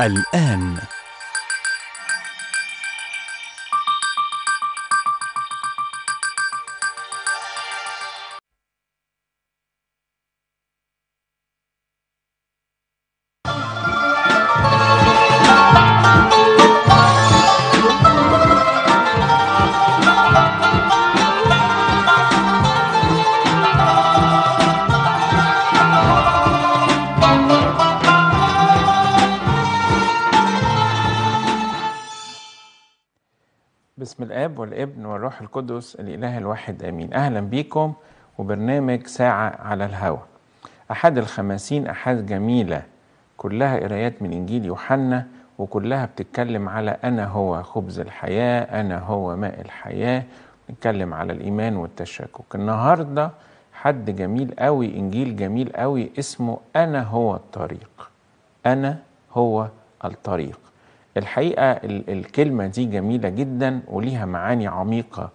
الآن الروح القدس الإله الواحد آمين أهلا بيكم وبرنامج ساعة على الهوى أحد الخمسين أحد جميلة كلها قرايات من إنجيل يوحنا وكلها بتتكلم على أنا هو خبز الحياة أنا هو ماء الحياة نتكلم على الإيمان والتشكك النهاردة حد جميل قوي إنجيل جميل قوي اسمه أنا هو الطريق أنا هو الطريق الحقيقة الكلمة دي جميلة جدا وليها معاني عميقة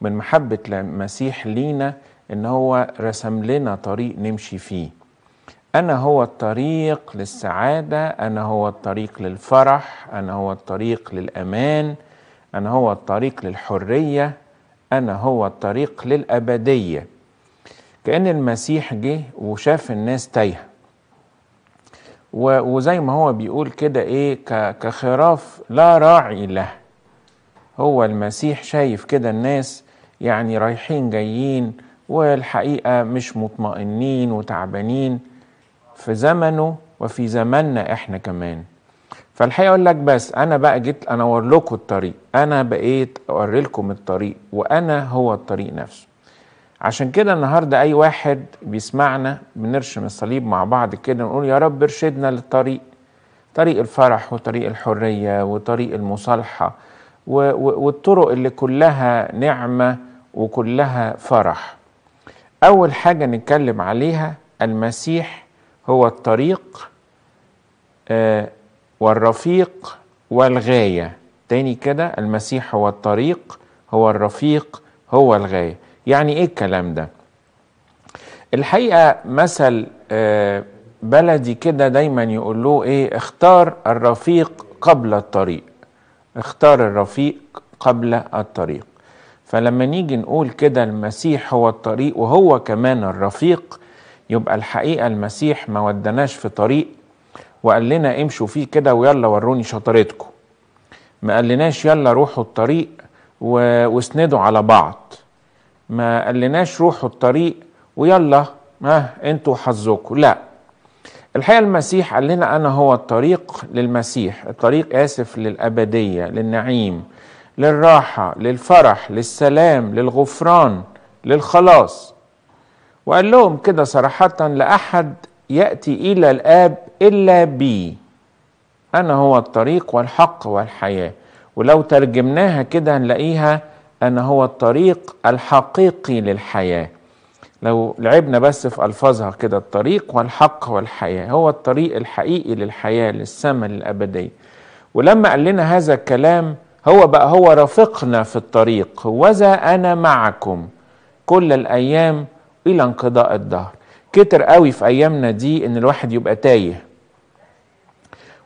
من محبة المسيح لينا ان هو رسم لنا طريق نمشي فيه انا هو الطريق للسعادة انا هو الطريق للفرح انا هو الطريق للامان انا هو الطريق للحرية انا هو الطريق للابدية كأن المسيح جه وشاف الناس تايهة وزي ما هو بيقول كده ايه كخراف لا راعي له هو المسيح شايف كده الناس يعني رايحين جايين والحقيقة مش مطمئنين وتعبانين في زمنه وفي زماننا احنا كمان فالحقيقة اقول لك بس انا بقى جيت انور لكم الطريق انا بقيت اوري لكم الطريق وانا هو الطريق نفسه عشان كده النهاردة أي واحد بيسمعنا بنرشم الصليب مع بعض كده ونقول يا رب ارشدنا للطريق طريق الفرح وطريق الحرية وطريق المصالحة والطرق اللي كلها نعمة وكلها فرح أول حاجة نتكلم عليها المسيح هو الطريق آه، والرفيق والغاية تاني كده المسيح هو الطريق هو الرفيق هو الغاية يعني ايه الكلام ده الحقيقه مثل آه، بلدي كده دايما يقول له ايه اختار الرفيق قبل الطريق اختار الرفيق قبل الطريق فلما نيجي نقول كده المسيح هو الطريق وهو كمان الرفيق يبقى الحقيقة المسيح ما ودناش في طريق وقال لنا امشوا فيه كده ويلا وروني شطارتكم ما قالناش يلا روحوا الطريق واسندوا على بعض ما قالناش روحوا الطريق ويلا ما انتوا حظكم لا الحقيقه المسيح قال لنا انا هو الطريق للمسيح الطريق اسف للابديه للنعيم للراحه للفرح للسلام للغفران للخلاص وقال لهم كده صراحه لاحد ياتي الى الاب الا بي انا هو الطريق والحق والحياه ولو ترجمناها كده هنلاقيها أن هو الطريق الحقيقي للحياة لو لعبنا بس في ألفاظها كده الطريق والحق والحياة هو الطريق الحقيقي للحياة للسماء الأبدية ولما قال لنا هذا الكلام هو بقى هو رفقنا في الطريق وذا أنا معكم كل الأيام إلى انقضاء الدهر كتر قوي في أيامنا دي إن الواحد يبقى تايه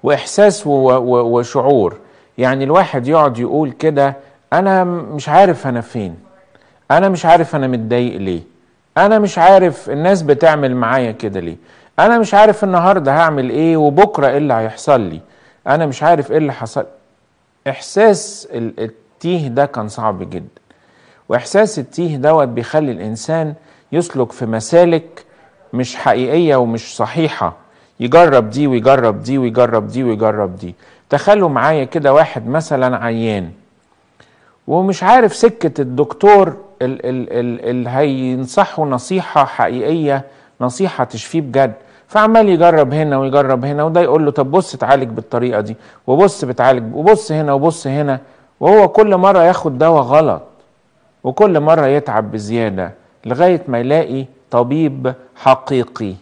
وإحساس وشعور يعني الواحد يقعد يقول كده انا مش عارف انا فين انا مش عارف انا متضايق ليه انا مش عارف الناس بتعمل معايا كده ليه انا مش عارف النهارده هعمل ايه وبكره ايه اللي هيحصل لي انا مش عارف ايه اللي حصل احساس التيه ده كان صعب جدا واحساس التيه دوت بيخلي الانسان يسلك في مسالك مش حقيقيه ومش صحيحه يجرب دي ويجرب دي ويجرب دي ويجرب دي تخيلوا معايا كده واحد مثلا عيان ومش عارف سكة الدكتور اللي هينصحه نصيحة حقيقية نصيحة تشفيه بجد فعمال يجرب هنا ويجرب هنا وده يقول له طب بص اتعالج بالطريقة دي وبص بتعالج وبص هنا وبص هنا وهو كل مرة ياخد دواء غلط وكل مرة يتعب بزيادة لغاية ما يلاقي طبيب حقيقي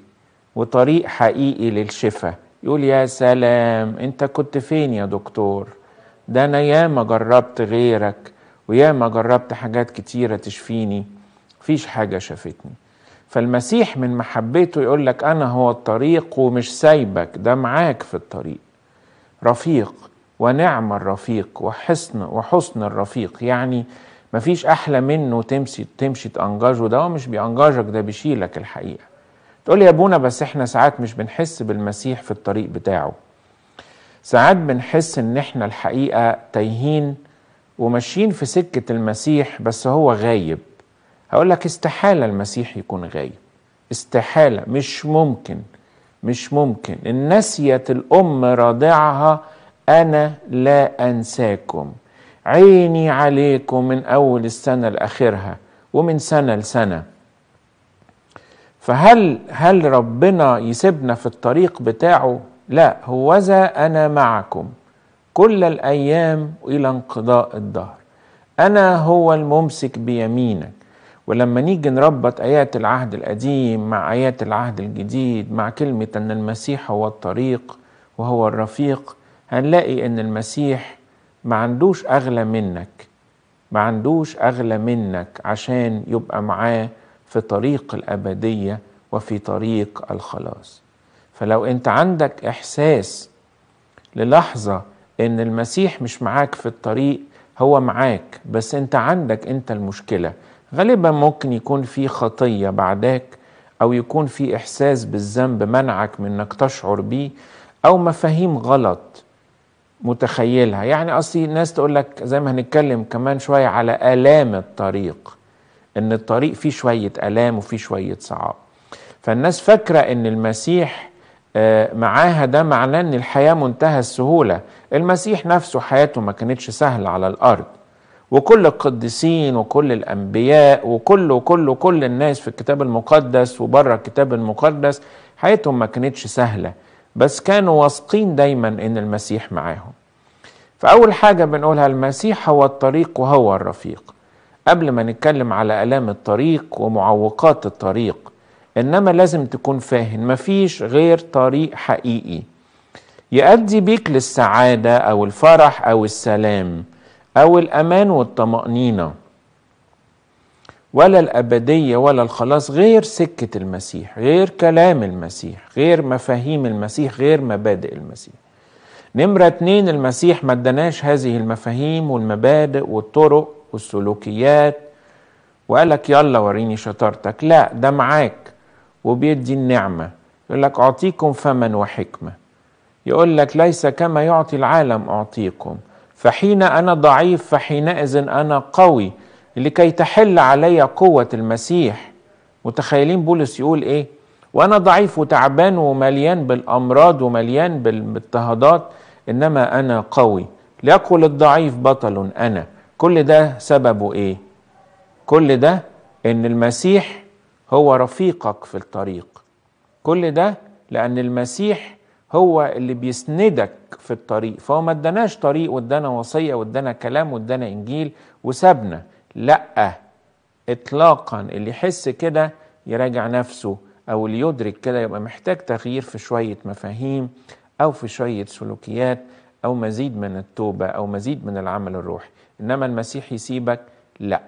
وطريق حقيقي للشفاء يقول يا سلام انت كنت فين يا دكتور ده انا ياما جربت غيرك وياما جربت حاجات كتيرة تشفيني مفيش حاجة شافتني فالمسيح من محبته يقول لك أنا هو الطريق ومش سايبك ده معاك في الطريق رفيق ونعم الرفيق وحسن وحسن الرفيق يعني مفيش أحلى منه تمشي تمشي تأنججه ده هو مش بيأنججك ده بيشيلك الحقيقة تقول يا أبونا بس إحنا ساعات مش بنحس بالمسيح في الطريق بتاعه ساعات بنحس إن إحنا الحقيقة تايهين وماشيين في سكة المسيح بس هو غايب هقول لك استحالة المسيح يكون غايب استحالة مش ممكن مش ممكن إن نسيت الأم رضعها أنا لا أنساكم عيني عليكم من أول السنة لآخرها ومن سنة لسنة فهل هل ربنا يسيبنا في الطريق بتاعه؟ لا هوذا أنا معكم كل الأيام إلى انقضاء الدهر أنا هو الممسك بيمينك ولما نيجي نربط آيات العهد القديم مع آيات العهد الجديد مع كلمة أن المسيح هو الطريق وهو الرفيق هنلاقي أن المسيح ما عندوش أغلى منك ما عندوش أغلى منك عشان يبقى معاه في طريق الأبدية وفي طريق الخلاص فلو أنت عندك إحساس للحظة ان المسيح مش معاك في الطريق هو معاك بس انت عندك انت المشكله غالبا ممكن يكون في خطيه بعداك او يكون في احساس بالذنب منعك من انك تشعر بيه او مفاهيم غلط متخيلها يعني اصلي الناس تقول لك زي ما هنتكلم كمان شويه على الام الطريق ان الطريق فيه شويه الام وفيه شويه صعاب فالناس فاكره ان المسيح آه، معاها ده معناه ان الحياه منتهى السهوله المسيح نفسه حياته ما كانتش سهله على الارض وكل القديسين وكل الانبياء وكل وكل وكل الناس في الكتاب المقدس وبره الكتاب المقدس حياتهم ما كانتش سهله بس كانوا واثقين دايما ان المسيح معاهم فاول حاجه بنقولها المسيح هو الطريق وهو الرفيق قبل ما نتكلم على الام الطريق ومعوقات الطريق انما لازم تكون فاهم مفيش غير طريق حقيقي يؤدي بيك للسعاده او الفرح او السلام او الامان والطمانينه ولا الابديه ولا الخلاص غير سكه المسيح غير كلام المسيح غير مفاهيم المسيح غير مبادئ المسيح نمرة اتنين المسيح ما اداناش هذه المفاهيم والمبادئ والطرق والسلوكيات وقالك يلا وريني شطارتك لا ده معاك وبيدي النعمة يقول لك أعطيكم فما وحكمة يقول لك ليس كما يعطي العالم أعطيكم فحين أنا ضعيف فحينئذ أنا قوي لكي تحل علي قوة المسيح متخيلين بولس يقول إيه وأنا ضعيف وتعبان ومليان بالأمراض ومليان بالاضطهادات إنما أنا قوي ليقول الضعيف بطل أنا كل ده سببه إيه كل ده إن المسيح هو رفيقك في الطريق كل ده لأن المسيح هو اللي بيسندك في الطريق فهو ما اداناش طريق وادانا وصية وادانا كلام وادانا إنجيل وسابنا لأ إطلاقا اللي يحس كده يراجع نفسه أو اللي يدرك كده يبقى محتاج تغيير في شوية مفاهيم أو في شوية سلوكيات أو مزيد من التوبة أو مزيد من العمل الروحي إنما المسيح يسيبك لأ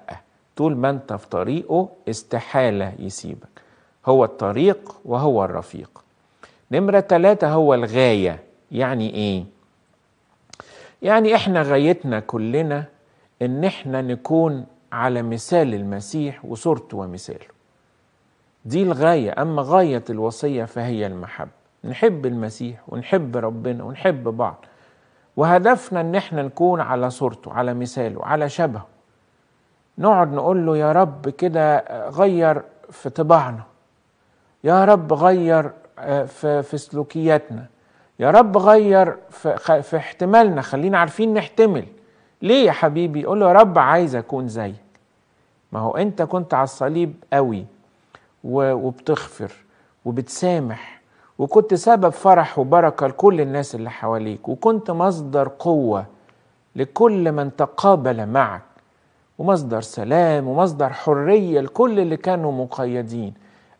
طول ما انت في طريقه استحالة يسيبك هو الطريق وهو الرفيق نمرة ثلاثة هو الغاية يعني ايه يعني احنا غايتنا كلنا ان احنا نكون على مثال المسيح وصورته ومثاله دي الغاية أما غاية الوصية فهي المحبة نحب المسيح ونحب ربنا ونحب بعض وهدفنا ان احنا نكون على صورته على مثاله على شبهه نقعد نقول له يا رب كده آه، غير في طباعنا يا رب غير آه، في في سلوكياتنا يا رب غير في, في احتمالنا خلينا عارفين نحتمل ليه يا حبيبي قول له يا رب عايز اكون زيك ما هو انت كنت على الصليب قوي وبتغفر وبتسامح وكنت سبب فرح وبركه لكل الناس اللي حواليك وكنت مصدر قوه لكل من تقابل معك ومصدر سلام ومصدر حرية لكل اللي كانوا مقيدين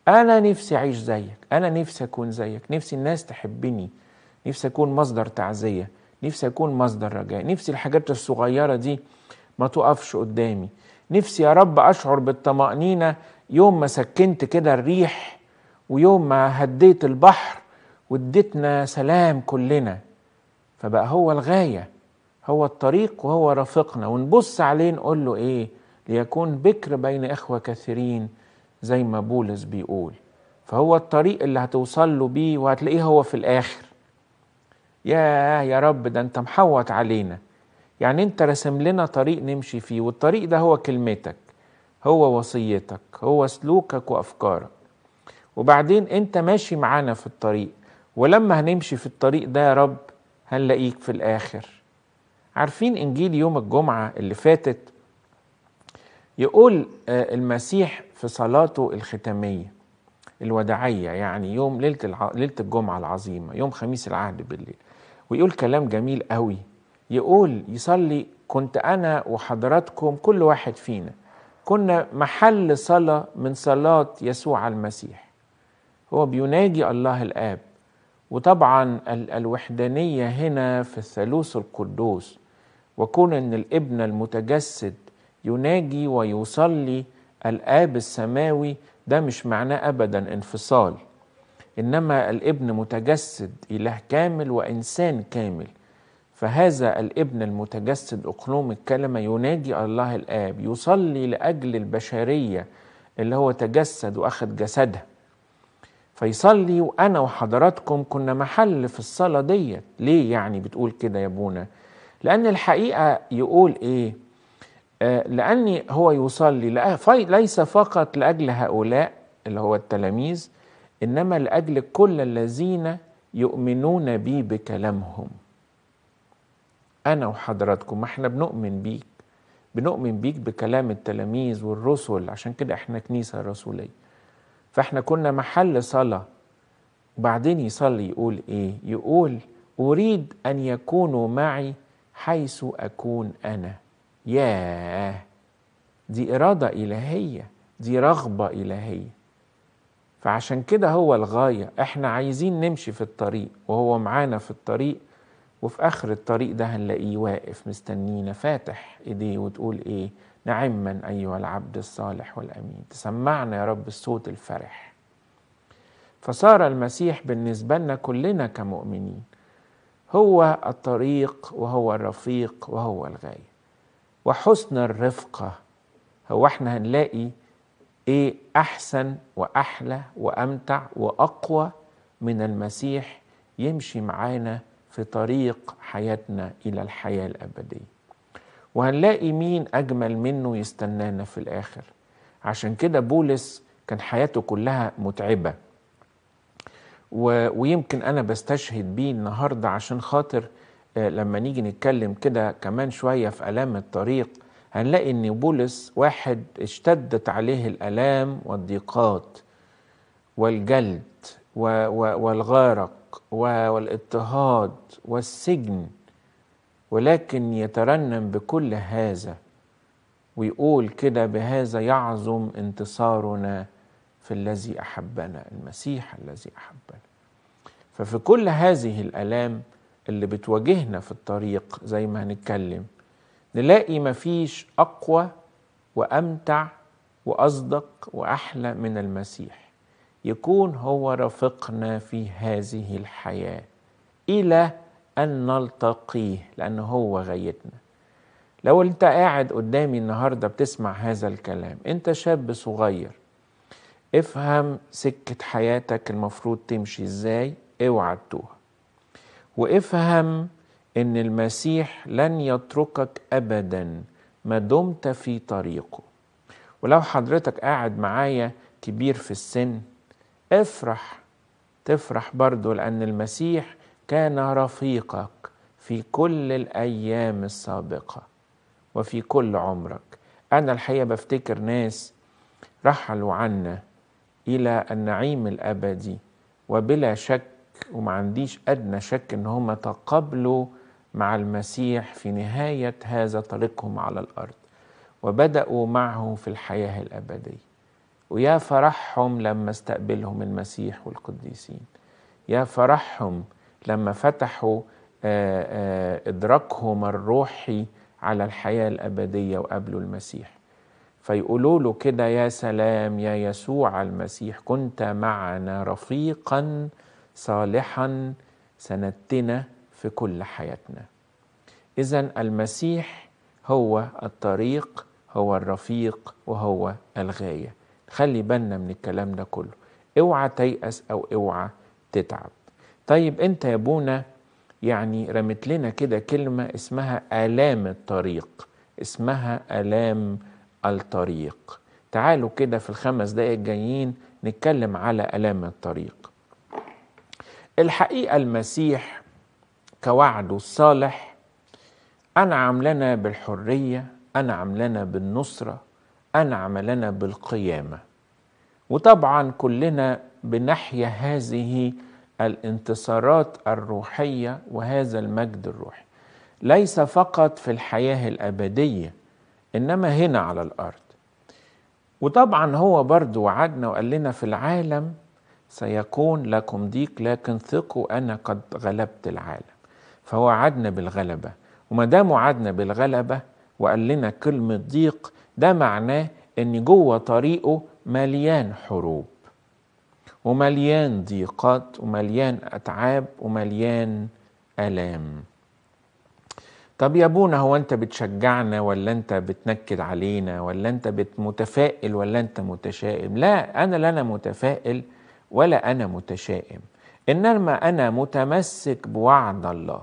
أنا نفسي أعيش زيك أنا نفسي أكون زيك نفسي الناس تحبني نفسي أكون مصدر تعزية نفسي أكون مصدر رجاء نفسي الحاجات الصغيرة دي ما تقفش قدامي نفسي يا رب أشعر بالطمأنينة يوم ما سكنت كده الريح ويوم ما هديت البحر واديتنا سلام كلنا فبقى هو الغايه هو الطريق وهو رافقنا ونبص عليه نقول له ايه ليكون بكر بين اخوه كثيرين زي ما بولس بيقول فهو الطريق اللي هتوصل له بيه وهتلاقيه هو في الاخر يا يا رب ده انت محوط علينا يعني انت رسم لنا طريق نمشي فيه والطريق ده هو كلمتك هو وصيتك هو سلوكك وافكارك وبعدين انت ماشي معانا في الطريق ولما هنمشي في الطريق ده يا رب هنلاقيك في الاخر عارفين انجيل يوم الجمعه اللي فاتت يقول آه، المسيح في صلاته الختاميه الوداعيه يعني يوم ليله الع... ليله الجمعه العظيمه يوم خميس العهد بالليل ويقول كلام جميل قوي يقول يصلي كنت انا وحضراتكم كل واحد فينا كنا محل صلاه من صلاه يسوع المسيح هو بيناجي الله الاب وطبعا ال... الوحدانيه هنا في الثالوث القدوس وكون ان الابن المتجسد يناجي ويصلي الاب السماوي ده مش معناه ابدا انفصال انما الابن متجسد اله كامل وانسان كامل فهذا الابن المتجسد اقلوم الكلمه يناجي الله الاب يصلي لاجل البشريه اللي هو تجسد واخد جسدها فيصلي وانا وحضراتكم كنا محل في الصلاه ديت ليه يعني بتقول كده يا ابونا لأن الحقيقة يقول إيه لأن آه، لأني هو يصلي ليس فقط لأجل هؤلاء اللي هو التلاميذ إنما لأجل كل الذين يؤمنون بي بكلامهم أنا وحضراتكم ما احنا بنؤمن بيك بنؤمن بيك بكلام التلاميذ والرسل عشان كده احنا كنيسة رسولية فاحنا كنا محل صلاة وبعدين يصلي يقول ايه يقول أريد أن يكونوا معي حيث أكون أنا ياه دي إرادة إلهية دي رغبة إلهية فعشان كده هو الغاية احنا عايزين نمشي في الطريق وهو معانا في الطريق وفي آخر الطريق ده هنلاقيه واقف مستنينا فاتح إيديه وتقول إيه نعما أيها العبد الصالح والأمين تسمعنا يا رب الصوت الفرح فصار المسيح بالنسبة لنا كلنا كمؤمنين هو الطريق وهو الرفيق وهو الغاية وحسن الرفقة هو احنا هنلاقي ايه احسن واحلى وامتع واقوى من المسيح يمشي معانا في طريق حياتنا الى الحياه الابديه وهنلاقي مين اجمل منه يستنانا في الاخر عشان كده بولس كان حياته كلها متعبه ويمكن انا بستشهد بيه النهارده عشان خاطر آه، لما نيجي نتكلم كده كمان شويه في الام الطريق هنلاقي ان بولس واحد اشتدت عليه الالام والضيقات والجلد والغارق والاضطهاد والسجن ولكن يترنم بكل هذا ويقول كده بهذا يعظم انتصارنا في الذي احبنا المسيح الذي احبنا ففي كل هذه الالام اللي بتواجهنا في الطريق زي ما هنتكلم نلاقي مفيش اقوى وامتع واصدق واحلى من المسيح يكون هو رفيقنا في هذه الحياه الى ان نلتقيه لان هو غايتنا لو انت قاعد قدامي النهارده بتسمع هذا الكلام انت شاب صغير افهم سكة حياتك المفروض تمشي ازاي اوعى تتوه وافهم ان المسيح لن يتركك ابدا ما دمت في طريقه ولو حضرتك قاعد معايا كبير في السن افرح تفرح برضو لان المسيح كان رفيقك في كل الايام السابقه وفي كل عمرك انا الحقيقه بفتكر ناس رحلوا عنا إلى النعيم الأبدي وبلا شك وما عنديش أدنى شك إن هم تقابلوا مع المسيح في نهاية هذا طريقهم على الأرض وبدأوا معه في الحياة الأبدية ويا فرحهم لما استقبلهم المسيح والقديسين يا فرحهم لما فتحوا آه، آه، إدراكهم الروحي على الحياة الأبدية وقابلوا المسيح فيقولوا له كده يا سلام يا يسوع المسيح كنت معنا رفيقا صالحا سندتنا في كل حياتنا اذا المسيح هو الطريق هو الرفيق وهو الغايه خلي بالنا من الكلام ده كله اوعى تيأس او اوعى تتعب طيب انت يا بونا يعني رمت لنا كده كلمة اسمها آلام الطريق اسمها آلام الطريق تعالوا كده في الخمس دقايق الجايين نتكلم على ألام الطريق الحقيقة المسيح كوعده الصالح أنعم لنا بالحرية أنعم لنا بالنصرة أنعم لنا بالقيامة وطبعا كلنا بنحيا هذه الانتصارات الروحية وهذا المجد الروحي ليس فقط في الحياة الأبدية إنما هنا على الأرض وطبعا هو برضو وعدنا وقال لنا في العالم سيكون لكم ضيق لكن ثقوا أنا قد غلبت العالم فهو بالغلبة وما دام وعدنا بالغلبة وقال لنا كلمة ضيق ده معناه إن جوه طريقه مليان حروب ومليان ضيقات ومليان أتعاب ومليان آلام طب يا ابونا هو انت بتشجعنا ولا انت بتنكد علينا ولا انت متفائل ولا انت متشائم لا انا لا انا متفائل ولا انا متشائم انما انا متمسك بوعد الله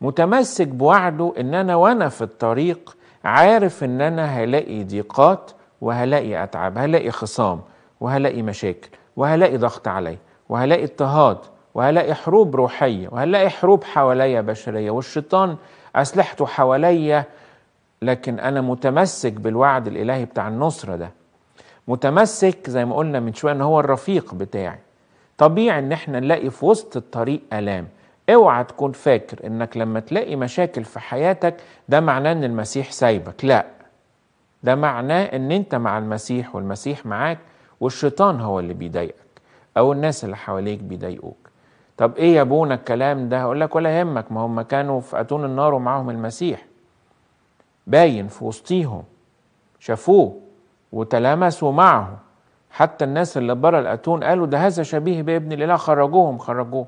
متمسك بوعده ان انا وانا في الطريق عارف ان انا هلاقي ضيقات وهلاقي اتعاب هلاقي خصام وهلاقي مشاكل وهلاقي ضغط علي وهلاقي اضطهاد وهلاقي حروب روحيه وهلاقي حروب حواليا بشريه والشيطان أسلحته حواليا لكن أنا متمسك بالوعد الإلهي بتاع النصرة ده متمسك زي ما قلنا من شوية إن هو الرفيق بتاعي طبيعي إن إحنا نلاقي في وسط الطريق آلام اوعى تكون فاكر انك لما تلاقي مشاكل في حياتك ده معناه ان المسيح سايبك لا ده معناه ان انت مع المسيح والمسيح معاك والشيطان هو اللي بيضايقك او الناس اللي حواليك بيضايقوك طب ايه يا ابونا الكلام ده هقول لك ولا يهمك ما هم كانوا في اتون النار ومعاهم المسيح باين في وسطيهم شافوه وتلامسوا معه حتى الناس اللي بره الاتون قالوا ده هذا شبيه بابن الاله خرجوهم خرجوه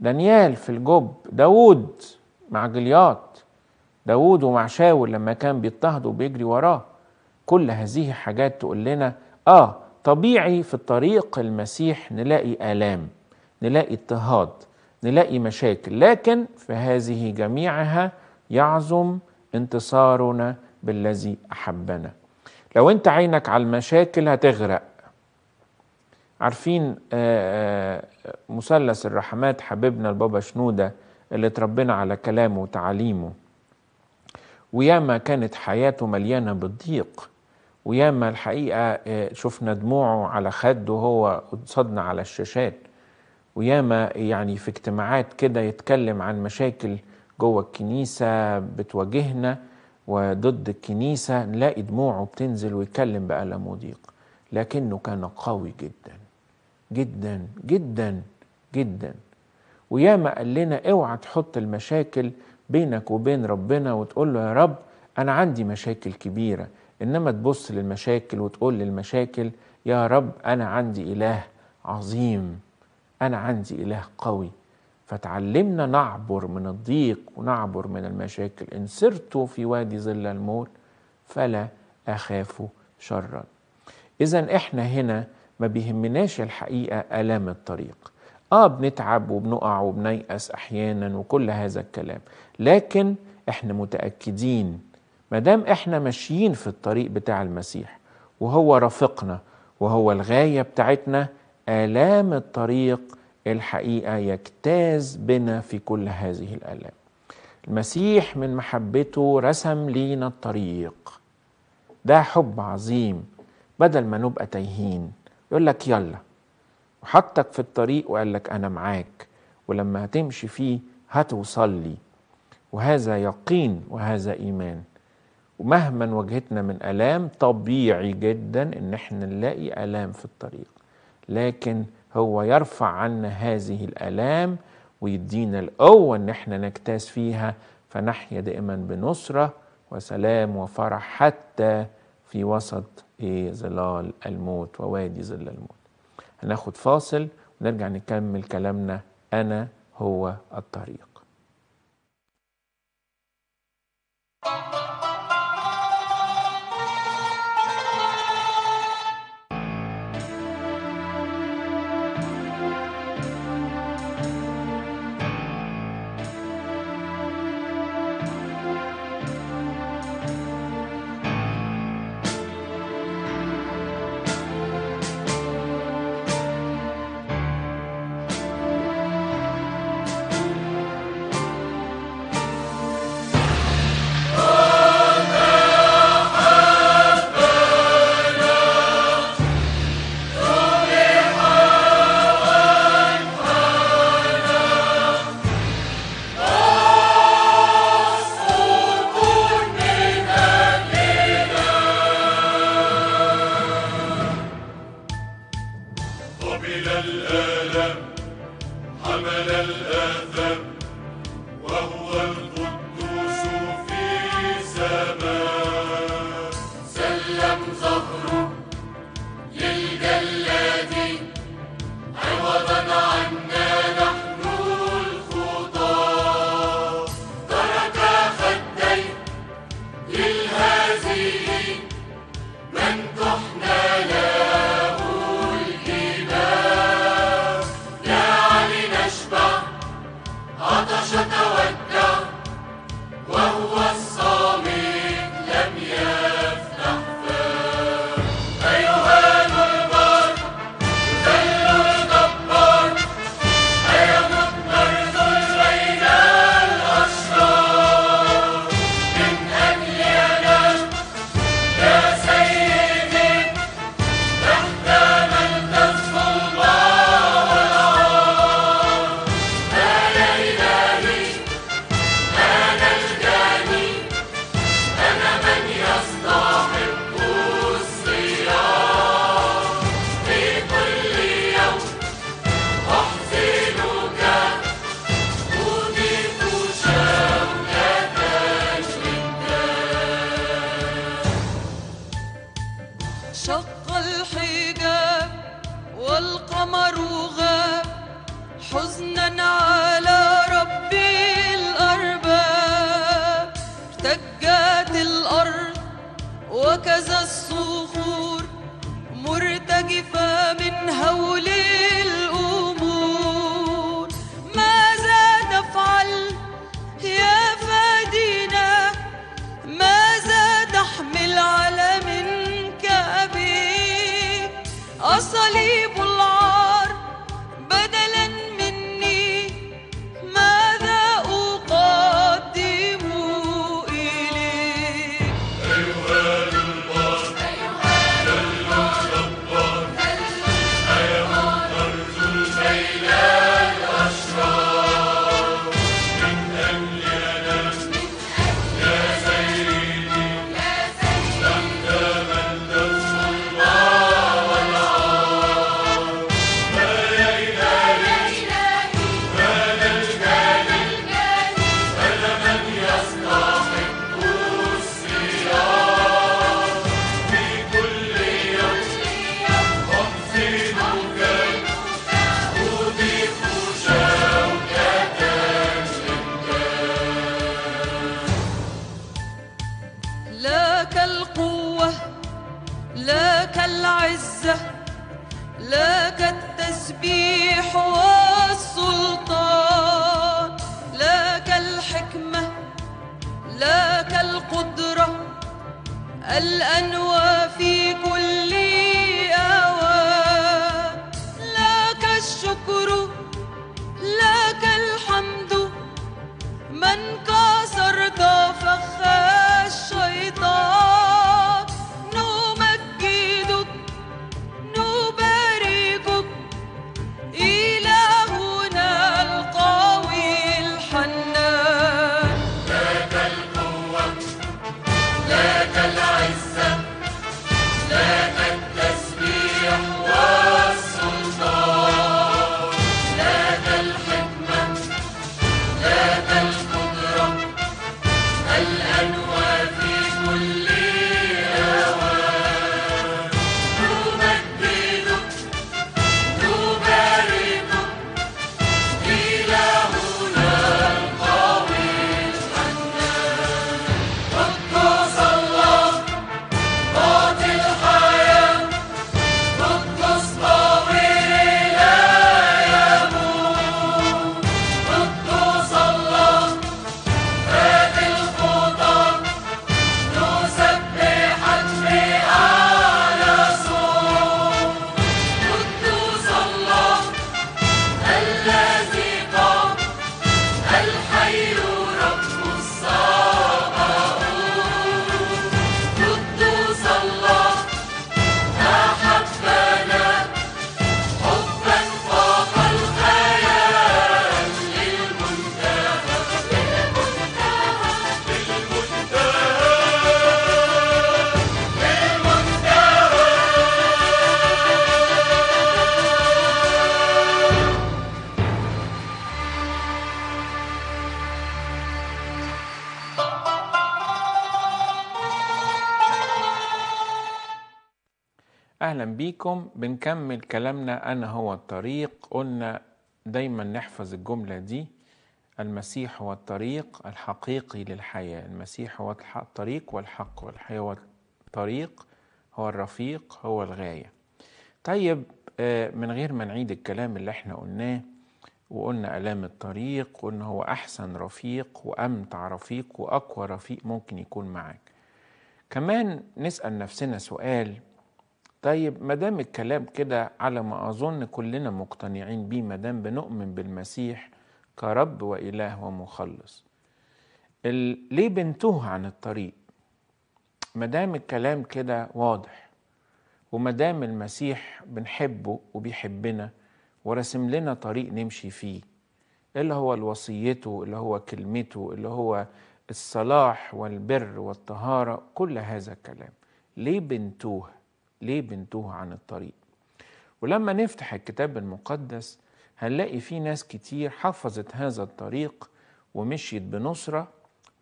دانيال في الجب داوود مع جلياط داوود ومع شاول لما كان بيضطهد وبيجري وراه كل هذه حاجات تقول لنا اه طبيعي في الطريق المسيح نلاقي الام نلاقي اضطهاد نلاقي مشاكل لكن في هذه جميعها يعظم انتصارنا بالذي احبنا لو انت عينك على المشاكل هتغرق عارفين آه، آه، مثلث الرحمات حبيبنا البابا شنوده اللي اتربينا على كلامه وتعاليمه وياما كانت حياته مليانه بالضيق وياما الحقيقه آه، شفنا دموعه على خده وهو قصادنا على الشاشات وياما يعني في اجتماعات كده يتكلم عن مشاكل جوه الكنيسة بتواجهنا وضد الكنيسة نلاقي دموعه بتنزل ويتكلم بألم وضيق لكنه كان قوي جدا جدا جدا جدا وياما قال لنا اوعى تحط المشاكل بينك وبين ربنا وتقول له يا رب انا عندي مشاكل كبيره انما تبص للمشاكل وتقول للمشاكل يا رب انا عندي اله عظيم أنا عندي إله قوي فتعلمنا نعبر من الضيق ونعبر من المشاكل إن سرت في وادي ظل الموت فلا أخاف شرا إذا إحنا هنا ما بيهمناش الحقيقة ألام الطريق آه بنتعب وبنقع وبنيأس أحيانا وكل هذا الكلام لكن إحنا متأكدين مدام إحنا ماشيين في الطريق بتاع المسيح وهو رفقنا وهو الغاية بتاعتنا آلام الطريق الحقيقة يجتاز بنا في كل هذه الآلام المسيح من محبته رسم لينا الطريق ده حب عظيم بدل ما نبقى تايهين يقول لك يلا وحطك في الطريق وقال لك أنا معاك ولما هتمشي فيه هتوصل لي وهذا يقين وهذا إيمان ومهما واجهتنا من ألام طبيعي جدا إن احنا نلاقي ألام في الطريق لكن هو يرفع عنا هذه الآلام ويدينا القوة إن احنا نجتاز فيها فنحيا دائما بنصرة وسلام وفرح حتى في وسط إيه ظلال الموت ووادي ظل الموت هناخد فاصل ونرجع نكمل كلامنا أنا هو الطريق thank you حمل الآثم وهو القلب بيكم بنكمل كلامنا أنا هو الطريق قلنا دايما نحفظ الجملة دي المسيح هو الطريق الحقيقي للحياة المسيح هو الطريق والحق والحياة هو الطريق هو الرفيق هو الغاية طيب آه، من غير ما نعيد الكلام اللي احنا قلناه وقلنا ألام الطريق وإن هو أحسن رفيق وأمتع رفيق وأقوى رفيق ممكن يكون معاك كمان نسأل نفسنا سؤال طيب ما دام الكلام كده على ما اظن كلنا مقتنعين بيه ما دام بنؤمن بالمسيح كرب واله ومخلص ليه بنتوه عن الطريق ما دام الكلام كده واضح وما دام المسيح بنحبه وبيحبنا ورسم لنا طريق نمشي فيه إيه اللي هو وصيته اللي هو كلمته اللي هو الصلاح والبر والطهاره كل هذا الكلام ليه بنتوه ليه بنتوه عن الطريق ولما نفتح الكتاب المقدس هنلاقي فيه ناس كتير حفظت هذا الطريق ومشيت بنصرة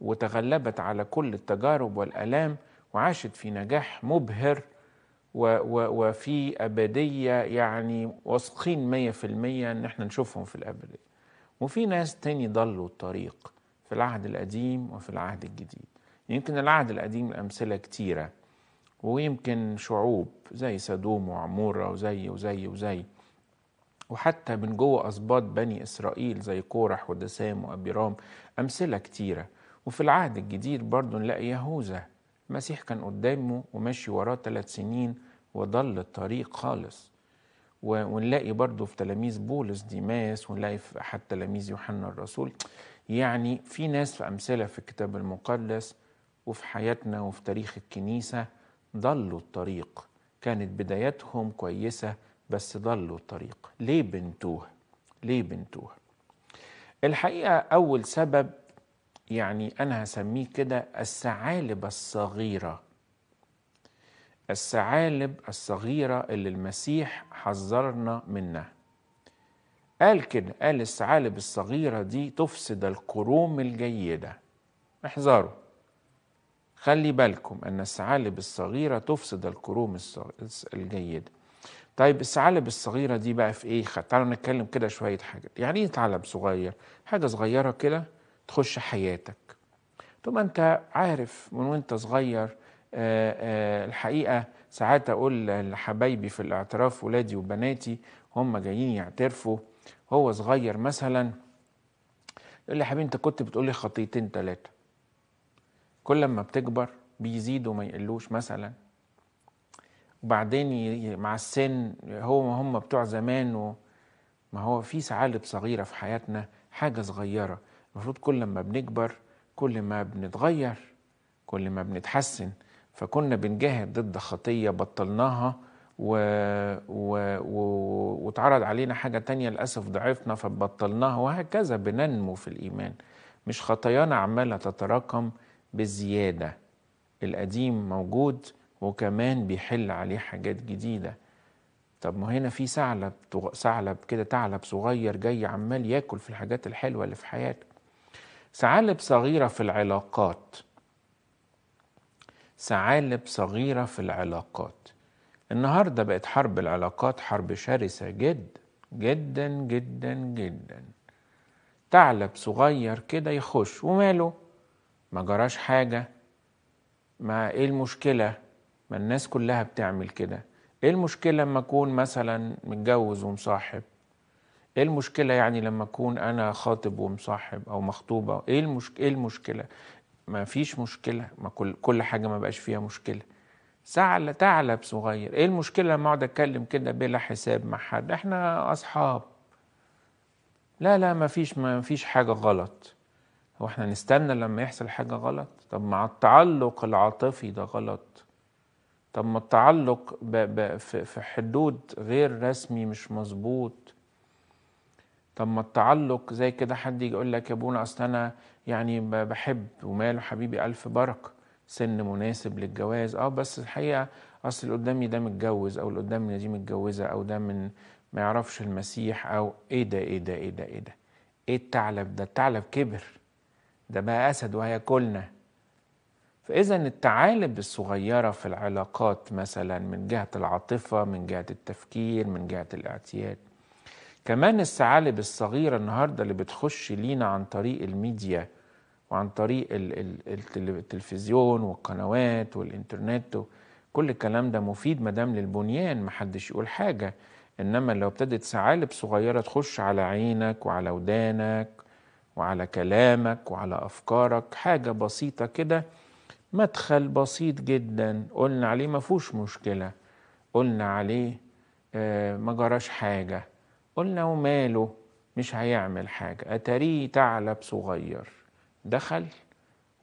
وتغلبت على كل التجارب والآلام وعاشت في نجاح مبهر وفي أبدية يعني واثقين مية في المية إن احنا نشوفهم في الأبدية وفي ناس تاني ضلوا الطريق في العهد القديم وفي العهد الجديد يمكن العهد القديم أمثلة كتيرة ويمكن شعوب زي سدوم وعمورة وزي وزي وزي وحتى من جوه أسباط بني إسرائيل زي كورح ودسام وأبيرام أمثلة كتيرة وفي العهد الجديد برضو نلاقي يهوذا المسيح كان قدامه وماشي وراه ثلاث سنين وضل الطريق خالص ونلاقي برضو في تلاميذ بولس ديماس ونلاقي في أحد تلاميذ يوحنا الرسول يعني في ناس في أمثلة في الكتاب المقدس وفي حياتنا وفي تاريخ الكنيسة ضلوا الطريق كانت بداياتهم كويسة بس ضلوا الطريق ليه بنتوه ليه بنتوه الحقيقة أول سبب يعني أنا هسميه كده الثعالب الصغيرة الثعالب الصغيرة اللي المسيح حذرنا منها قال كده قال الثعالب الصغيرة دي تفسد الكروم الجيدة احذروا خلي بالكم أن الثعالب الصغيرة تفسد الكروم الجيدة طيب الثعالب الصغيرة دي بقى في إيه؟ تعالوا نتكلم كده شوية حاجة يعني إيه ثعلب صغير؟ حاجة صغيرة كده تخش حياتك طب أنت عارف من وأنت صغير آآ آه، آآ آه، الحقيقة ساعات أقول لحبايبي في الاعتراف ولادي وبناتي هم جايين يعترفوا هو صغير مثلا يقول لي يا حبيبي أنت كنت بتقول لي خطيتين ثلاثة كل ما بتكبر بيزيد وما يقلوش مثلا وبعدين مع السن هو ما هم بتوع زمان ما هو في ثعالب صغيرة في حياتنا حاجة صغيرة المفروض كل ما بنكبر كل ما بنتغير كل ما بنتحسن فكنا بنجاهد ضد خطية بطلناها و... و... و... واتعرض علينا حاجة تانية للأسف ضعفنا فبطلناها وهكذا بننمو في الإيمان مش خطايانا عمالة تتراكم بالزيادة القديم موجود وكمان بيحل عليه حاجات جديدة طب ما هنا في ثعلب ثعلب كده ثعلب صغير جاي عمال ياكل في الحاجات الحلوة اللي في حياته ثعالب صغيرة في العلاقات ثعالب صغيرة في العلاقات النهاردة بقت حرب العلاقات حرب شرسة جدا جدا جدا جدا ثعلب صغير كده يخش وماله ما جراش حاجه ما ايه المشكله ما الناس كلها بتعمل كده ايه المشكله لما اكون مثلا متجوز ومصاحب ايه المشكله يعني لما اكون انا خاطب ومصاحب او مخطوبه ايه المشك... ايه المشكله ما فيش مشكله ما كل كل حاجه ما بقاش فيها مشكله سعل ثعلب صغير ايه المشكله لما اقعد اتكلم كده بلا حساب مع حد احنا اصحاب لا لا ما فيش ما فيش حاجه غلط هو احنا نستنى لما يحصل حاجة غلط طب مع التعلق العاطفي ده غلط طب ما التعلق ب ب في حدود غير رسمي مش مظبوط طب ما التعلق زي كده حد يجي يقول لك يا ابونا اصل انا يعني بحب وماله حبيبي الف بركه سن مناسب للجواز اه بس الحقيقه اصل اللي قدامي ده متجوز او اللي قدامي دي متجوزه او ده من ما يعرفش المسيح او ايه ده ايه ده ايه ده ايه ده ايه الثعلب ده الثعلب كبر ده بقى أسد وهياكلنا فإذا التعالب الصغيرة في العلاقات مثلا من جهة العاطفة من جهة التفكير من جهة الاعتياد كمان الثعالب الصغيرة النهاردة اللي بتخش لينا عن طريق الميديا وعن طريق التلفزيون والقنوات والإنترنت كل الكلام ده مفيد مدام للبنيان محدش يقول حاجة إنما لو ابتدت ثعالب صغيرة تخش على عينك وعلى ودانك وعلى كلامك وعلى افكارك حاجه بسيطه كده مدخل بسيط جدا قلنا عليه ما فيهوش مشكله قلنا عليه آه، ما جراش حاجه قلنا وماله مش هيعمل حاجه اتاريه ثعلب صغير دخل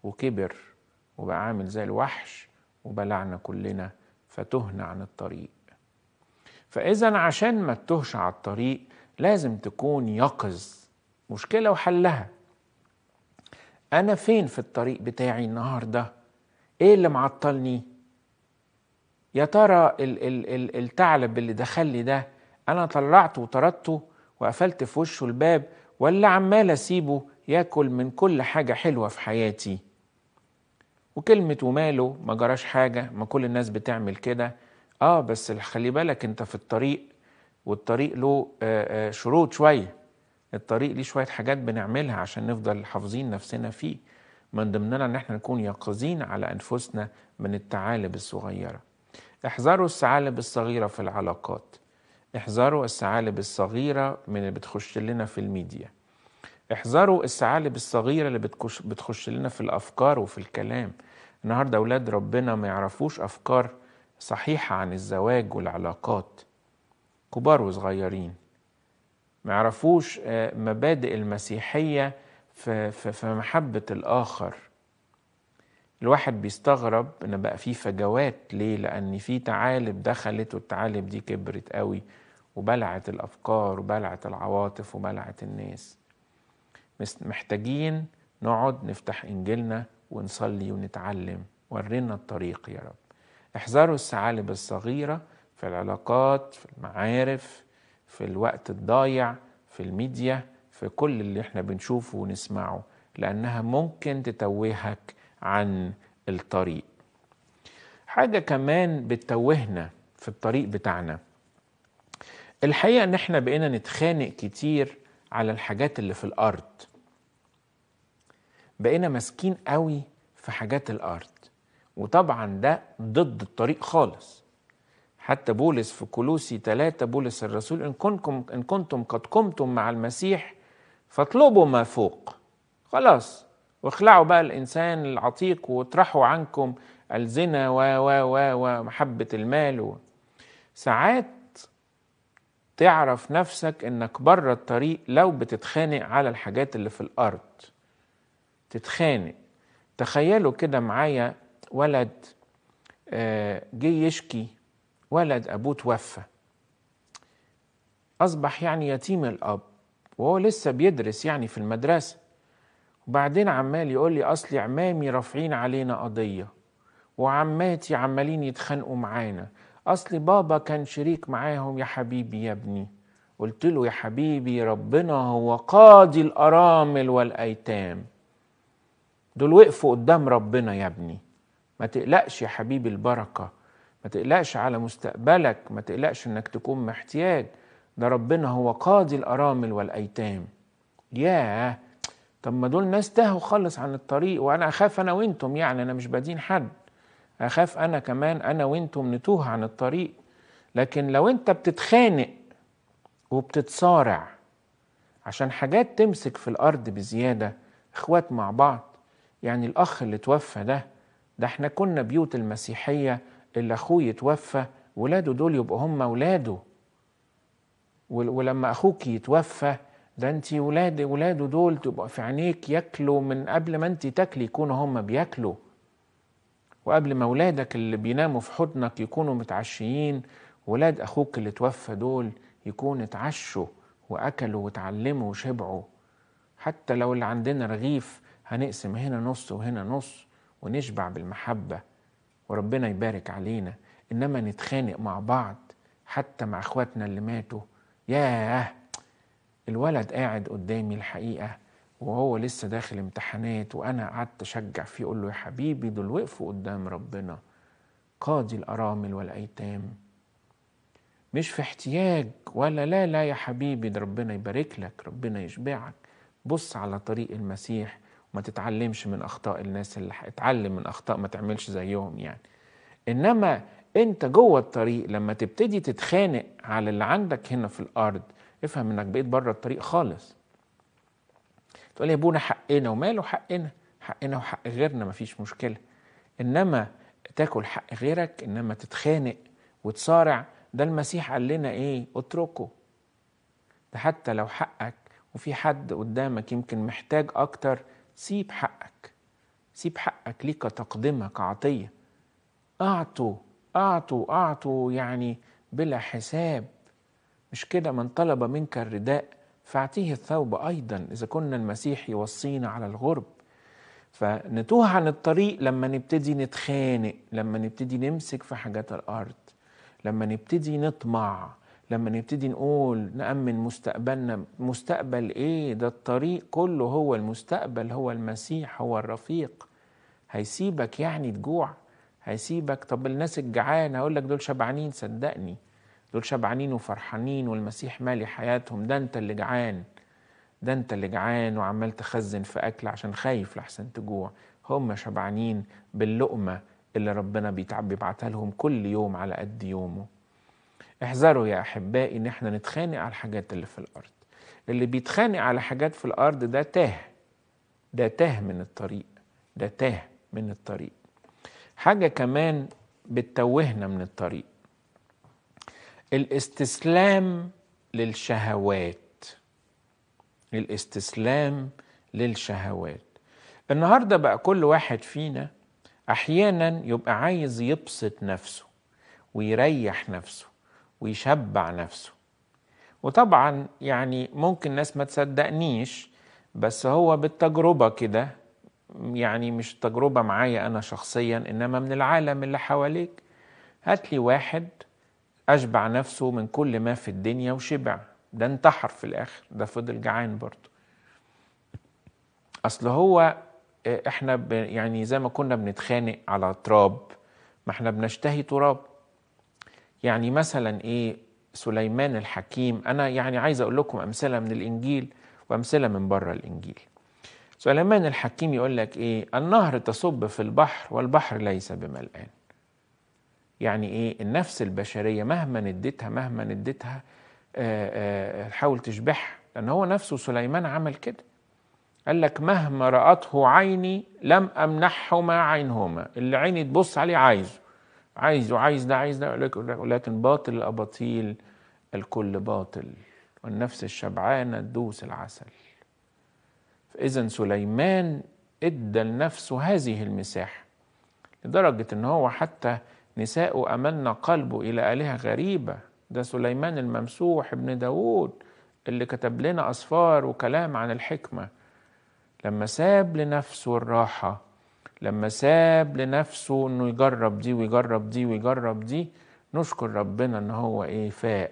وكبر وبقى عامل زي الوحش وبلعنا كلنا فتهنا عن الطريق فاذا عشان ما تتهش على الطريق لازم تكون يقظ مشكلة وحلها أنا فين في الطريق بتاعي النهاردة إيه اللي معطلني يا ترى ال ال ال الثعلب اللي دخل لي ده أنا طلعته وطردته وقفلت في وشه الباب ولا عمال أسيبه ياكل من كل حاجة حلوة في حياتي وكلمة وماله ما جراش حاجة ما كل الناس بتعمل كده اه بس خلي بالك انت في الطريق والطريق له آه، آه، شروط شويه الطريق ليه شويه حاجات بنعملها عشان نفضل حافظين نفسنا فيه من ضمننا ان احنا نكون يقظين على انفسنا من الثعالب الصغيره احذروا الثعالب الصغيره في العلاقات احذروا الثعالب الصغيره من اللي بتخش لنا في الميديا احذروا الثعالب الصغيره اللي بتخش, بتخش لنا في الافكار وفي الكلام النهارده اولاد ربنا ما يعرفوش افكار صحيحه عن الزواج والعلاقات كبار وصغيرين ما يعرفوش آه، مبادئ المسيحية في, في, في محبة الآخر الواحد بيستغرب ان بقى في فجوات ليه لان في تعالب دخلت والتعالب دي كبرت قوي وبلعت الافكار وبلعت العواطف وبلعت الناس محتاجين نقعد نفتح انجيلنا ونصلي ونتعلم ورينا الطريق يا رب احذروا الثعالب الصغيره في العلاقات في المعارف في الوقت الضايع في الميديا في كل اللي احنا بنشوفه ونسمعه لأنها ممكن تتوهك عن الطريق حاجة كمان بتتوهنا في الطريق بتاعنا الحقيقة ان احنا بقينا نتخانق كتير على الحاجات اللي في الأرض بقينا ماسكين قوي في حاجات الأرض وطبعا ده ضد الطريق خالص حتى بولس في كولوسي 3 بولس الرسول إن كنتم, إن كنتم قد قمتم مع المسيح فاطلبوا ما فوق خلاص واخلعوا بقى الإنسان العتيق واطرحوا عنكم الزنا و و و ومحبة المال و... ساعات تعرف نفسك انك بره الطريق لو بتتخانق على الحاجات اللي في الارض تتخانق تخيلوا كده معايا ولد آه، جه يشكي ولد أبوه توفى أصبح يعني يتيم الأب وهو لسه بيدرس يعني في المدرسة وبعدين عمال يقول لي أصلي عمامي رافعين علينا قضية وعماتي عمالين يتخانقوا معانا أصلي بابا كان شريك معاهم يا حبيبي يا ابني قلت له يا حبيبي ربنا هو قاضي الأرامل والأيتام دول وقفوا قدام ربنا يا ابني ما تقلقش يا حبيبي البركة ما تقلقش على مستقبلك ما تقلقش انك تكون محتاج ده ربنا هو قاضي الارامل والايتام ياه طب ما دول ناس تاهوا خالص عن الطريق وانا اخاف انا وانتم يعني انا مش بدين حد اخاف انا كمان انا وانتم نتوه عن الطريق لكن لو انت بتتخانق وبتتصارع عشان حاجات تمسك في الارض بزياده اخوات مع بعض يعني الاخ اللي توفى ده ده احنا كنا بيوت المسيحيه اللي اخوه يتوفى ولاده دول يبقوا هم ولاده ولما اخوك يتوفى ده انت ولاد ولاده دول تبقى في عينيك ياكلوا من قبل ما انت تاكلي يكونوا هم بياكلوا وقبل ما ولادك اللي بيناموا في حضنك يكونوا متعشيين ولاد اخوك اللي توفى دول يكونوا اتعشوا واكلوا واتعلموا وشبعوا حتى لو اللي عندنا رغيف هنقسم هنا نص وهنا نص ونشبع بالمحبه وربنا يبارك علينا انما نتخانق مع بعض حتى مع اخواتنا اللي ماتوا ياه الولد قاعد قدامي الحقيقه وهو لسه داخل امتحانات وانا قعدت اشجع فيه اقول له يا حبيبي دول وقفوا قدام ربنا قاضي الارامل والايتام مش في احتياج ولا لا لا يا حبيبي ده ربنا يبارك لك ربنا يشبعك بص على طريق المسيح ما تتعلمش من اخطاء الناس اللي اتعلم من اخطاء ما تعملش زيهم يعني انما انت جوه الطريق لما تبتدي تتخانق على اللي عندك هنا في الارض افهم انك بقيت بره الطريق خالص تقول يا ابونا حقنا وماله حقنا حقنا وحق غيرنا مفيش مشكله انما تاكل حق غيرك انما تتخانق وتصارع ده المسيح قال لنا ايه اتركه ده حتى لو حقك وفي حد قدامك يمكن محتاج اكتر سيب حقك سيب حقك ليك تقدمه كعطيه اعطوا اعطوا اعطوا يعني بلا حساب مش كده من طلب منك الرداء فاعطيه الثوب ايضا اذا كنا المسيح يوصينا على الغرب فنتوه عن الطريق لما نبتدي نتخانق لما نبتدي نمسك في حاجات الارض لما نبتدي نطمع لما نبتدي نقول نأمن مستقبلنا مستقبل إيه ده الطريق كله هو المستقبل هو المسيح هو الرفيق هيسيبك يعني تجوع هيسيبك طب الناس الجعانة أقول لك دول شبعانين صدقني دول شبعانين وفرحانين والمسيح مالي حياتهم ده انت اللي جعان ده انت اللي جعان وعمال تخزن في اكل عشان خايف لحسن تجوع هم شبعانين باللقمه اللي ربنا بيبعتها لهم كل يوم على قد يومه احذروا يا احبائي ان احنا نتخانق على الحاجات اللي في الارض اللي بيتخانق على حاجات في الارض ده تاه ده تاه من الطريق ده تاه من الطريق حاجه كمان بتتوهنا من الطريق الاستسلام للشهوات الاستسلام للشهوات النهارده بقى كل واحد فينا احيانا يبقى عايز يبسط نفسه ويريح نفسه ويشبع نفسه وطبعا يعني ممكن ناس ما تصدقنيش بس هو بالتجربة كده يعني مش تجربة معايا أنا شخصيا إنما من العالم اللي حواليك هات لي واحد أشبع نفسه من كل ما في الدنيا وشبع ده انتحر في الآخر ده فضل جعان برضه أصل هو احنا يعني زي ما كنا بنتخانق على تراب ما احنا بنشتهي تراب يعني مثلا ايه سليمان الحكيم انا يعني عايز اقول لكم امثله من الانجيل وامثله من بره الانجيل سليمان الحكيم يقول لك ايه النهر تصب في البحر والبحر ليس بملآن يعني ايه النفس البشريه مهما نديتها مهما نديتها آه، آه، حاول تشبعها لان هو نفسه سليمان عمل كده قال لك مهما رأته عيني لم أمنحهما عينهما اللي عيني تبص عليه عايزه عايز وعايز ده عايز ده ولكن باطل الأباطيل الكل باطل والنفس الشبعانة تدوس العسل فإذا سليمان ادى لنفسه هذه المساحة لدرجة ان هو حتى نساء أملنا قلبه إلى آلهة غريبة ده سليمان الممسوح ابن داوود اللي كتب لنا أسفار وكلام عن الحكمة لما ساب لنفسه الراحة لما ساب لنفسه انه يجرب دي ويجرب دي ويجرب دي نشكر ربنا ان هو ايه فاق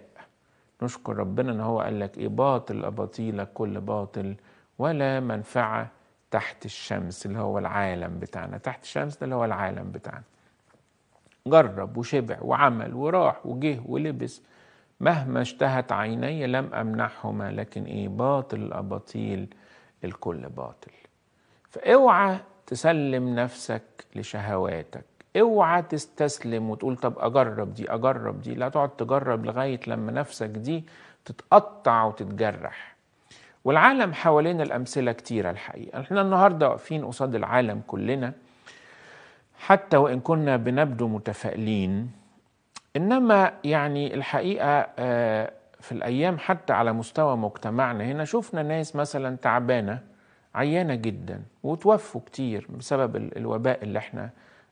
نشكر ربنا ان هو قال لك ايه باطل اباطيل كل باطل ولا منفعه تحت الشمس اللي هو العالم بتاعنا تحت الشمس ده اللي هو العالم بتاعنا جرب وشبع وعمل وراح وجه ولبس مهما اشتهت عيني لم أمنحهما لكن إيه باطل الأباطيل الكل باطل فاوعى تسلم نفسك لشهواتك اوعى تستسلم وتقول طب اجرب دي اجرب دي لا تقعد تجرب لغايه لما نفسك دي تتقطع وتتجرح والعالم حوالينا الامثله كتيره الحقيقه احنا النهارده واقفين قصاد العالم كلنا حتى وان كنا بنبدو متفائلين انما يعني الحقيقه آه، في الايام حتى على مستوى مجتمعنا هنا شفنا ناس مثلا تعبانه عيانة جدا وتوفوا كتير بسبب الوباء اللي احنا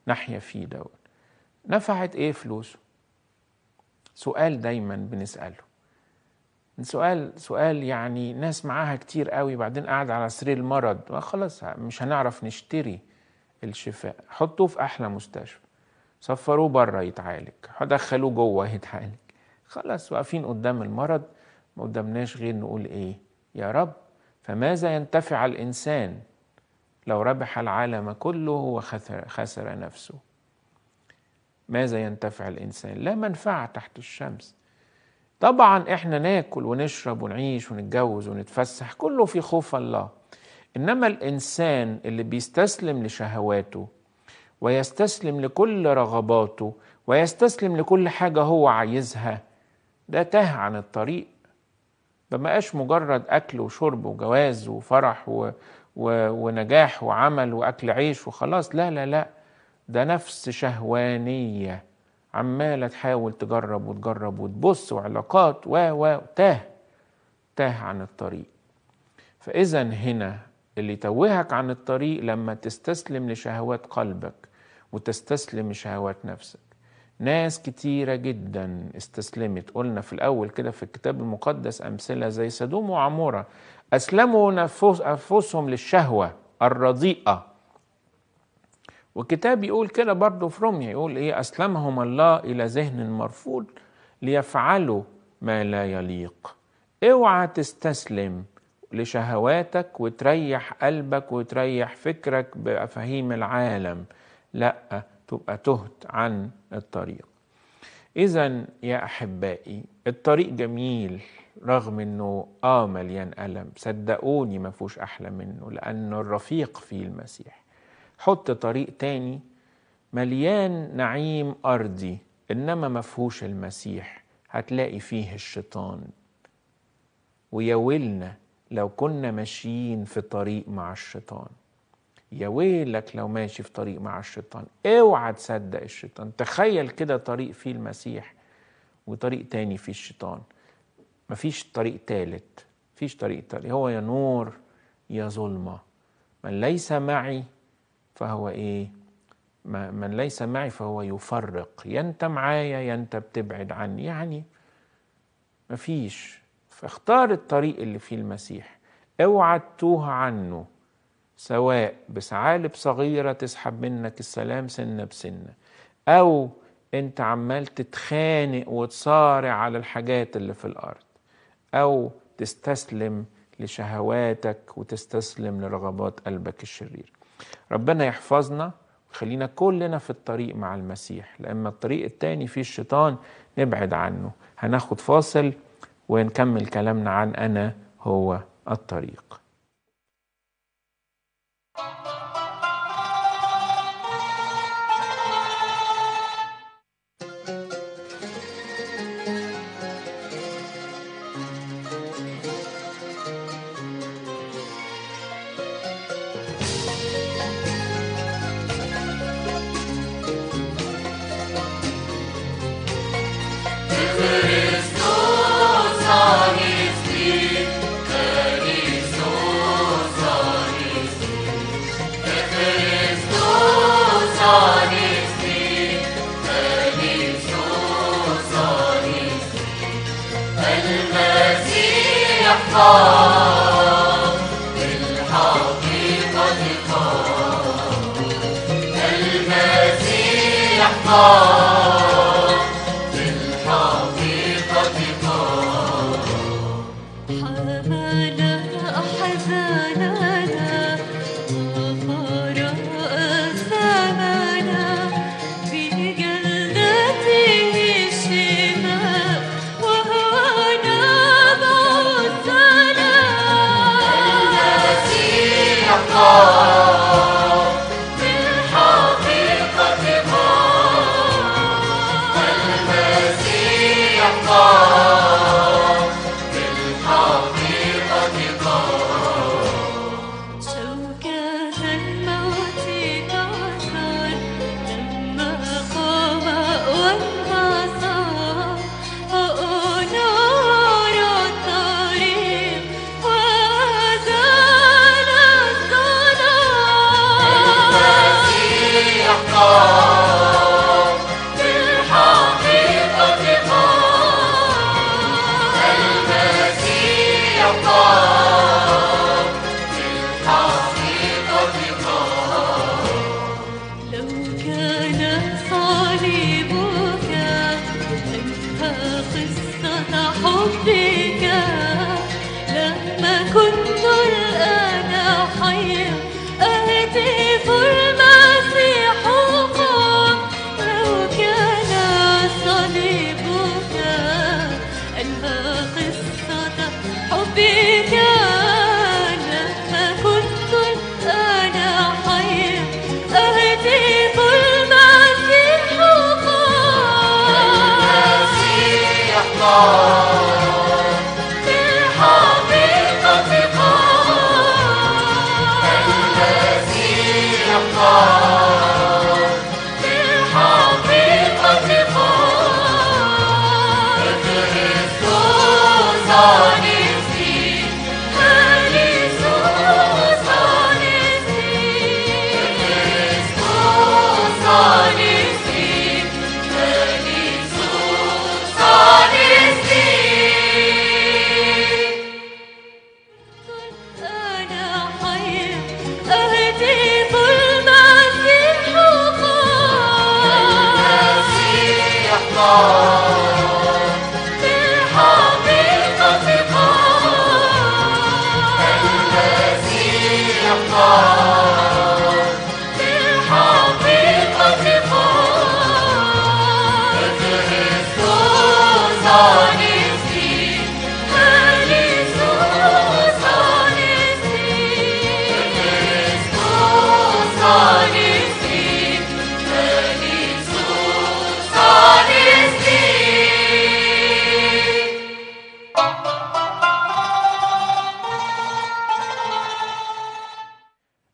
نحيا فيه دوت نفعت ايه فلوسه سؤال دايما بنسأله سؤال سؤال يعني ناس معاها كتير قوي بعدين قاعد على سرير المرض خلاص مش هنعرف نشتري الشفاء حطوه في احلى مستشفى سفروه بره يتعالج دخلوه جوه يتعالج خلاص واقفين قدام المرض ما قدامناش غير نقول ايه يا رب فماذا ينتفع الانسان لو ربح العالم كله وخسر نفسه ماذا ينتفع الانسان لا منفعه تحت الشمس طبعا احنا ناكل ونشرب ونعيش ونتجوز ونتفسح كله في خوف الله انما الانسان اللي بيستسلم لشهواته ويستسلم لكل رغباته ويستسلم لكل حاجه هو عايزها ده تاه عن الطريق ما بقاش مجرد أكل وشرب وجواز وفرح و... و... ونجاح وعمل وأكل عيش وخلاص لا لا لا ده نفس شهوانية عمالة تحاول تجرب وتجرب وتبص وعلاقات و و تاه تاه عن الطريق فإذا هنا اللي توهك عن الطريق لما تستسلم لشهوات قلبك وتستسلم لشهوات نفسك ناس كتيرة جدا استسلمت قلنا في الأول كده في الكتاب المقدس أمثلة زي سدوم وعمورة أسلموا أنفسهم للشهوة الرضيئة وكتاب يقول كده برضه في روميا يقول إيه أسلمهم الله إلى ذهن مرفوض ليفعلوا ما لا يليق اوعى تستسلم لشهواتك وتريح قلبك وتريح فكرك بمفاهيم العالم لأ تبقى تهت عن الطريق إذا يا أحبائي الطريق جميل رغم أنه آه مليان ألم صدقوني ما فيهوش أحلى منه لأنه الرفيق فيه المسيح حط طريق تاني مليان نعيم أرضي إنما ما فيهوش المسيح هتلاقي فيه الشيطان ويا ويلنا لو كنا ماشيين في طريق مع الشيطان يا ويلك لو ماشي في طريق مع الشيطان اوعى تصدق الشيطان تخيل كده طريق فيه المسيح وطريق تاني فيه الشيطان مفيش طريق تالت مفيش طريق تالت هو يا نور يا ظلمة من ليس معي فهو ايه من ليس معي فهو يفرق يا انت معايا يا انت بتبعد عني يعني مفيش فاختار الطريق اللي فيه المسيح اوعى تتوه عنه سواء بسعالب صغيرة تسحب منك السلام سنة بسنة أو أنت عمال تتخانق وتصارع على الحاجات اللي في الأرض أو تستسلم لشهواتك وتستسلم لرغبات قلبك الشرير ربنا يحفظنا خلينا كلنا في الطريق مع المسيح لأما الطريق التاني فيه الشيطان نبعد عنه هناخد فاصل ونكمل كلامنا عن أنا هو الطريق Bye. 아~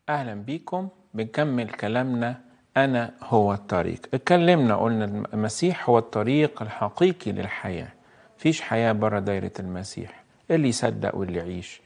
اهلا بيكم بنكمل كلامنا انا هو الطريق اتكلمنا قلنا المسيح هو الطريق الحقيقي للحياه مفيش حياه بره دايره المسيح اللي يصدق واللي يعيش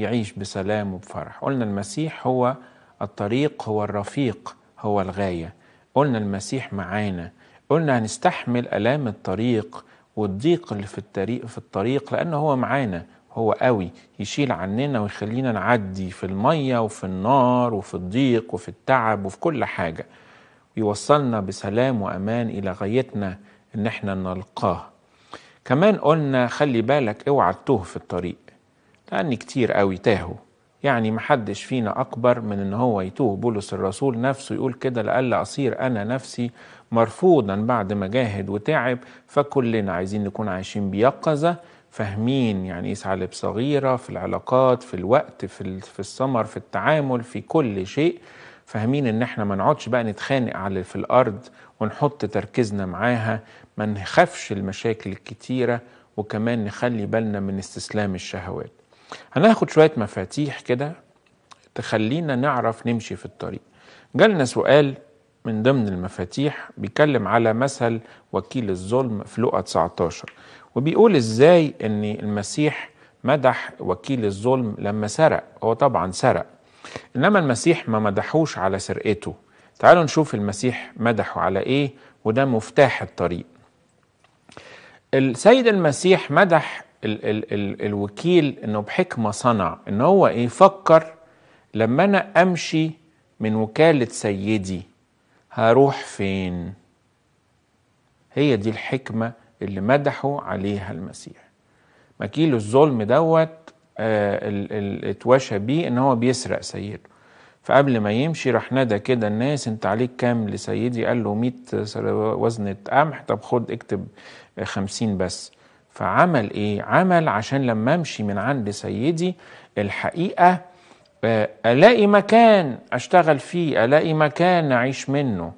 يعيش بسلام وبفرح قلنا المسيح هو الطريق هو الرفيق هو الغايه قلنا المسيح معانا قلنا هنستحمل الام الطريق والضيق اللي في الطريق في الطريق لأنه هو معانا هو قوي يشيل عننا ويخلينا نعدي في المية وفي النار وفي الضيق وفي التعب وفي كل حاجة ويوصلنا بسلام وأمان إلى غايتنا إن احنا نلقاه كمان قلنا خلي بالك اوعى تتوه في الطريق لأن كتير قوي تاهوا يعني محدش فينا أكبر من إن هو يتوه بولس الرسول نفسه يقول كده لألا أصير أنا نفسي مرفوضا بعد ما جاهد وتعب فكلنا عايزين نكون عايشين بيقظة فاهمين يعني ايه ثعلب صغيرة في العلاقات في الوقت في, في السمر في التعامل في كل شيء فاهمين ان احنا ما نقعدش بقى نتخانق على في الارض ونحط تركيزنا معاها ما نخافش المشاكل الكتيرة وكمان نخلي بالنا من استسلام الشهوات هناخد شوية مفاتيح كده تخلينا نعرف نمشي في الطريق جالنا سؤال من ضمن المفاتيح بيتكلم على مثل وكيل الظلم في لقا 19 وبيقول ازاي ان المسيح مدح وكيل الظلم لما سرق هو طبعا سرق انما المسيح ما مدحوش على سرقته تعالوا نشوف المسيح مدحه على ايه وده مفتاح الطريق السيد المسيح مدح ال ال ال الوكيل انه بحكمه صنع ان هو ايه فكر لما انا امشي من وكاله سيدي هروح فين هي دي الحكمة اللي مدحوا عليها المسيح مكيل الظلم دوت آه، اتوشى بيه ان هو بيسرق سيده فقبل ما يمشي راح نادى كده الناس انت عليك كام لسيدي قال له 100 وزنة قمح طب خد اكتب 50 بس فعمل ايه عمل عشان لما امشي من عند سيدي الحقيقة الاقي مكان اشتغل فيه الاقي مكان اعيش منه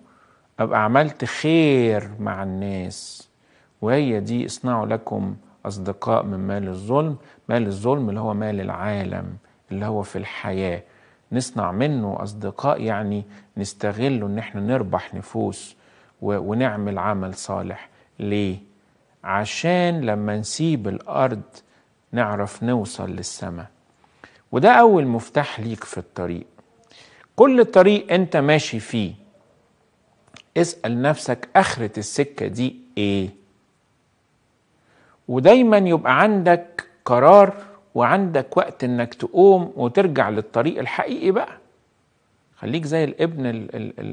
ابقى عملت خير مع الناس وهي دي اصنعوا لكم اصدقاء من مال الظلم مال الظلم اللي هو مال العالم اللي هو في الحياه نصنع منه اصدقاء يعني نستغله ان احنا نربح نفوس ونعمل عمل صالح ليه عشان لما نسيب الارض نعرف نوصل للسماء وده أول مفتاح ليك في الطريق كل طريق أنت ماشي فيه اسأل نفسك آخرة السكة دي إيه ودايما يبقى عندك قرار وعندك وقت انك تقوم وترجع للطريق الحقيقي بقى خليك زي الابن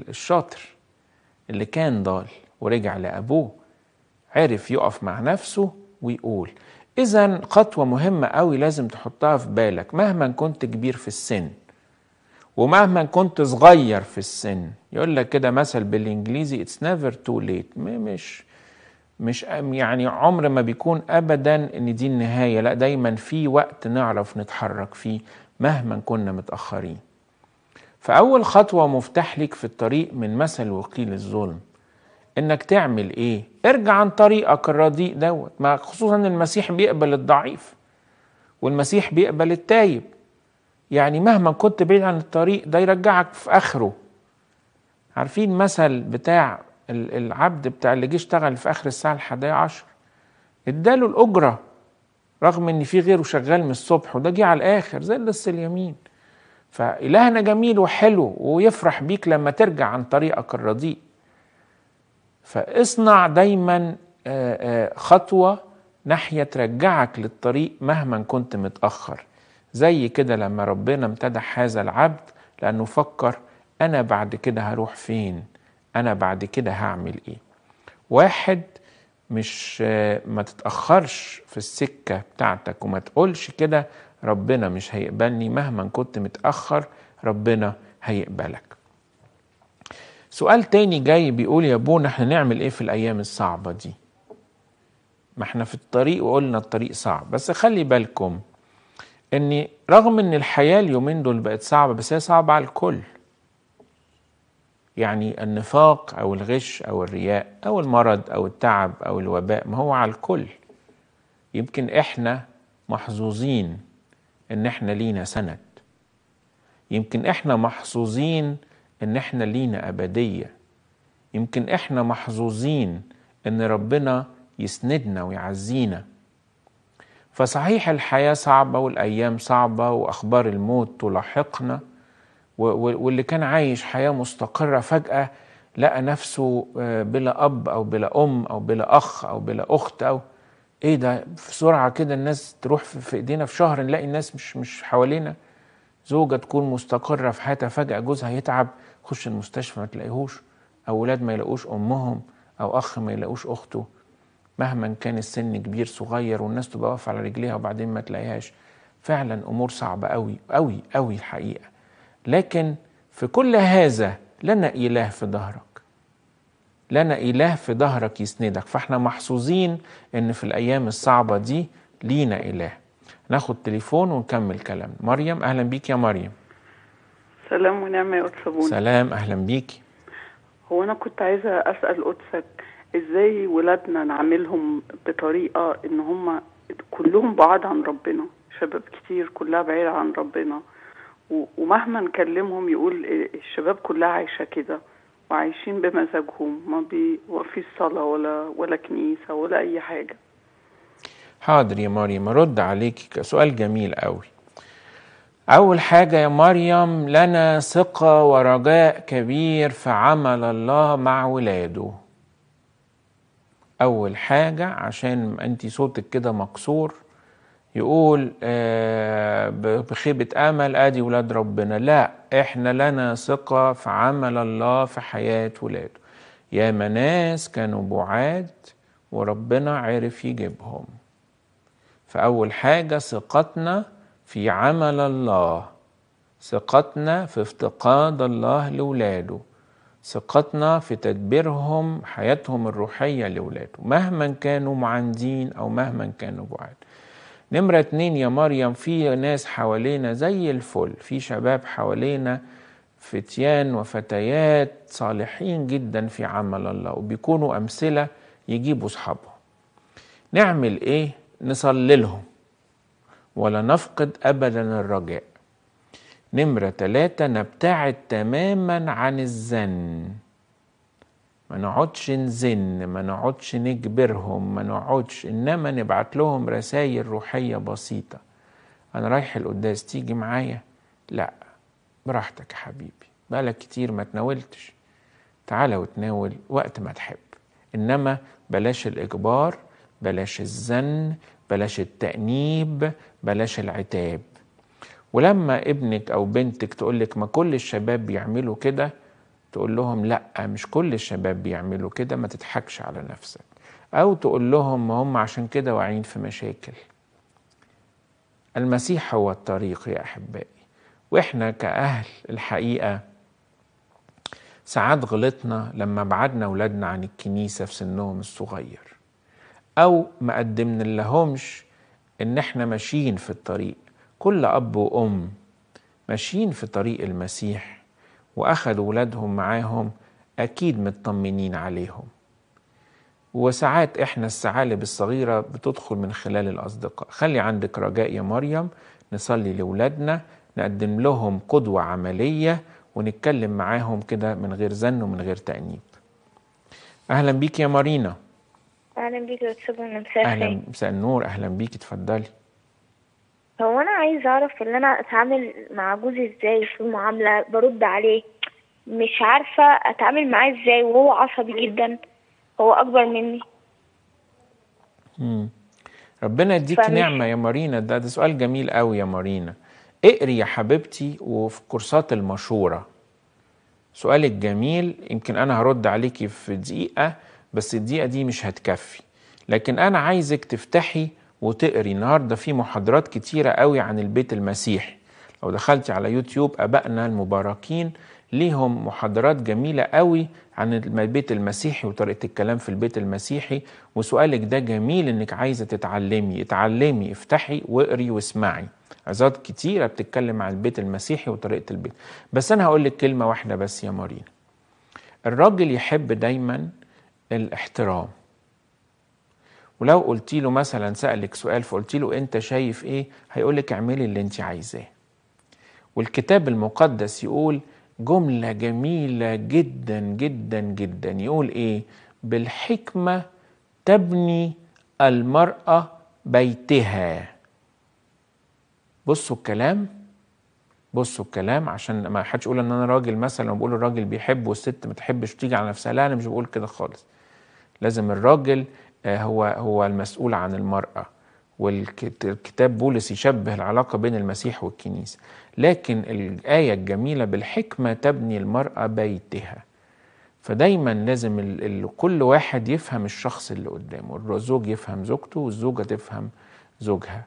الشاطر اللي كان ضال ورجع لأبوه عرف يقف مع نفسه ويقول إذا خطوة مهمة قوي لازم تحطها في بالك مهما كنت كبير في السن ومهما كنت صغير في السن يقول لك كده مثل بالإنجليزي اتس نيفر تو ليت مش مش يعني عمر ما بيكون أبدا إن دي النهاية لا دايما في وقت نعرف نتحرك فيه مهما كنا متأخرين فأول خطوة مفتاح ليك في الطريق من مثل وقيل الظلم انك تعمل ايه ارجع عن طريقك الرديء دوت ما خصوصا المسيح بيقبل الضعيف والمسيح بيقبل التايب يعني مهما كنت بعيد عن الطريق ده يرجعك في اخره عارفين مثل بتاع العبد بتاع اللي جه اشتغل في اخر الساعه الحادية عشر اداله الاجره رغم ان في غيره شغال من الصبح وده جه على الاخر زي اللص اليمين فالهنا جميل وحلو ويفرح بيك لما ترجع عن طريقك الرديء فاصنع دايما آه، آه، خطوة ناحية ترجعك للطريق مهما كنت متأخر زي كده لما ربنا امتدح هذا العبد لأنه فكر أنا بعد كده هروح فين أنا بعد كده هعمل إيه واحد مش آه، ما تتأخرش في السكة بتاعتك وما تقولش كده ربنا مش هيقبلني مهما كنت متأخر ربنا هيقبلك سؤال تاني جاي بيقول يا ابونا احنا نعمل ايه في الايام الصعبة دي ما احنا في الطريق وقلنا الطريق صعب بس خلي بالكم ان رغم ان الحياة اليومين دول بقت صعبة بس هي صعبة على الكل يعني النفاق او الغش او الرياء او المرض او التعب او الوباء ما هو على الكل يمكن احنا محظوظين ان احنا لينا سند يمكن احنا محظوظين ان احنا لينا ابديه يمكن احنا محظوظين ان ربنا يسندنا ويعزينا فصحيح الحياه صعبه والايام صعبه واخبار الموت تلاحقنا واللي كان عايش حياه مستقره فجاه لقى نفسه آه، بلا اب او بلا ام او بلا اخ او بلا اخت او ايه ده في سرعه كده الناس تروح في ايدينا في شهر نلاقي الناس مش مش حوالينا زوجه تكون مستقره في حياتها فجاه جوزها يتعب خش المستشفى ما تلاقيهوش أولاد ما يلاقوش أمهم أو أخ ما يلاقوش أخته مهما كان السن كبير صغير والناس تبقى واقفة على رجليها وبعدين ما تلاقيهاش فعلا أمور صعبة أوي أوي أوي الحقيقة لكن في كل هذا لنا إله في ظهرك لنا إله في ظهرك يسندك فاحنا محظوظين إن في الأيام الصعبة دي لينا إله ناخد تليفون ونكمل كلام مريم أهلا بيك يا مريم سلام ونعمه يا قدس سلام اهلا بيكي هو انا كنت عايزه اسال قدسك ازاي ولادنا نعملهم بطريقه ان هم كلهم بعاد عن ربنا شباب كتير كلها بعيدة عن ربنا ومهما نكلمهم يقول إيه، الشباب كلها عايشه كده وعايشين بمزاجهم ما بيوفيش صلاه ولا ولا كنيسه ولا اي حاجه حاضر يا مريم ارد عليك سؤال جميل قوي أول حاجة يا مريم لنا ثقة ورجاء كبير في عمل الله مع ولاده أول حاجة عشان أنت صوتك كده مكسور يقول آه، بخيبة أمل أدي ولاد ربنا لا إحنا لنا ثقة في عمل الله في حياة ولاده ياما ناس كانوا بعاد وربنا عرف يجيبهم فأول حاجة ثقتنا في عمل الله ثقتنا في افتقاد الله لولاده ثقتنا في تدبيرهم حياتهم الروحية لولاده مهما كانوا معاندين أو مهما كانوا بعاد نمرة اتنين يا مريم في ناس حوالينا زي الفل في شباب حوالينا فتيان وفتيات صالحين جدا في عمل الله وبيكونوا أمثلة يجيبوا أصحابهم نعمل إيه؟ نصلي لهم ولا نفقد أبدا الرجاء نمرة تلاتة نبتعد تماما عن الزن ما نقعدش نزن ما نقعدش نجبرهم ما نقعدش انما نبعت لهم رسائل روحيه بسيطه انا رايح القداس تيجي معايا لا براحتك يا حبيبي بقالك كتير ما تناولتش تعالى وتناول وقت ما تحب انما بلاش الاجبار بلاش الزن بلاش التأنيب بلاش العتاب ولما ابنك أو بنتك تقول لك ما كل الشباب بيعملوا كده تقول لهم لا مش كل الشباب بيعملوا كده ما تضحكش على نفسك أو تقول لهم هم عشان كده واعين في مشاكل المسيح هو الطريق يا أحبائي وإحنا كأهل الحقيقة ساعات غلطنا لما بعدنا أولادنا عن الكنيسة في سنهم الصغير او ما قدمنا لهمش ان احنا ماشيين في الطريق كل اب وام ماشيين في طريق المسيح واخدوا ولادهم معاهم اكيد مطمنين عليهم وساعات احنا الثعالب الصغيره بتدخل من خلال الاصدقاء خلي عندك رجاء يا مريم نصلي لولادنا نقدم لهم قدوه عمليه ونتكلم معاهم كده من غير زن ومن غير تانيب اهلا بيك يا مارينا اهلا بيك يا استاذ مساء اهلا مساء النور اهلا بيك اتفضلي هو انا عايز اعرف ان انا اتعامل مع جوزي ازاي في المعامله برد عليه مش عارفه اتعامل معاه ازاي وهو عصبي جدا هو اكبر مني امم ربنا يديك نعمه يا مارينا ده ده سؤال جميل قوي يا مارينا اقري يا حبيبتي وفي كورسات المشوره سؤالك جميل يمكن انا هرد عليكي في دقيقه بس الدقيقه دي مش هتكفي لكن انا عايزك تفتحي وتقري النهارده في محاضرات كتيره قوي عن البيت المسيحي لو دخلتي على يوتيوب ابائنا المباركين ليهم محاضرات جميلة قوي عن البيت المسيحي وطريقة الكلام في البيت المسيحي وسؤالك ده جميل انك عايزة تتعلمي اتعلمي افتحي واقري واسمعي عزات كتيرة بتتكلم عن البيت المسيحي وطريقة البيت بس انا هقولك كلمة واحدة بس يا مارينا الراجل يحب دايما الاحترام ولو قلت له مثلا سألك سؤال فقلت له أنت شايف إيه هيقولك اعملي اللي أنت عايزاه والكتاب المقدس يقول جملة جميلة جدا جدا جدا يقول إيه بالحكمة تبني المرأة بيتها بصوا الكلام بصوا الكلام عشان ما حدش يقول ان انا راجل مثلا وبقول الراجل بيحب والست ما تحبش تيجي على نفسها لا انا مش بقول كده خالص لازم الراجل آه، هو هو المسؤول عن المرأة والكتاب بولس يشبه العلاقة بين المسيح والكنيسة لكن الآية الجميلة بالحكمة تبني المرأة بيتها فدايما لازم كل واحد يفهم الشخص اللي قدامه الزوج يفهم زوجته والزوجة تفهم زوجها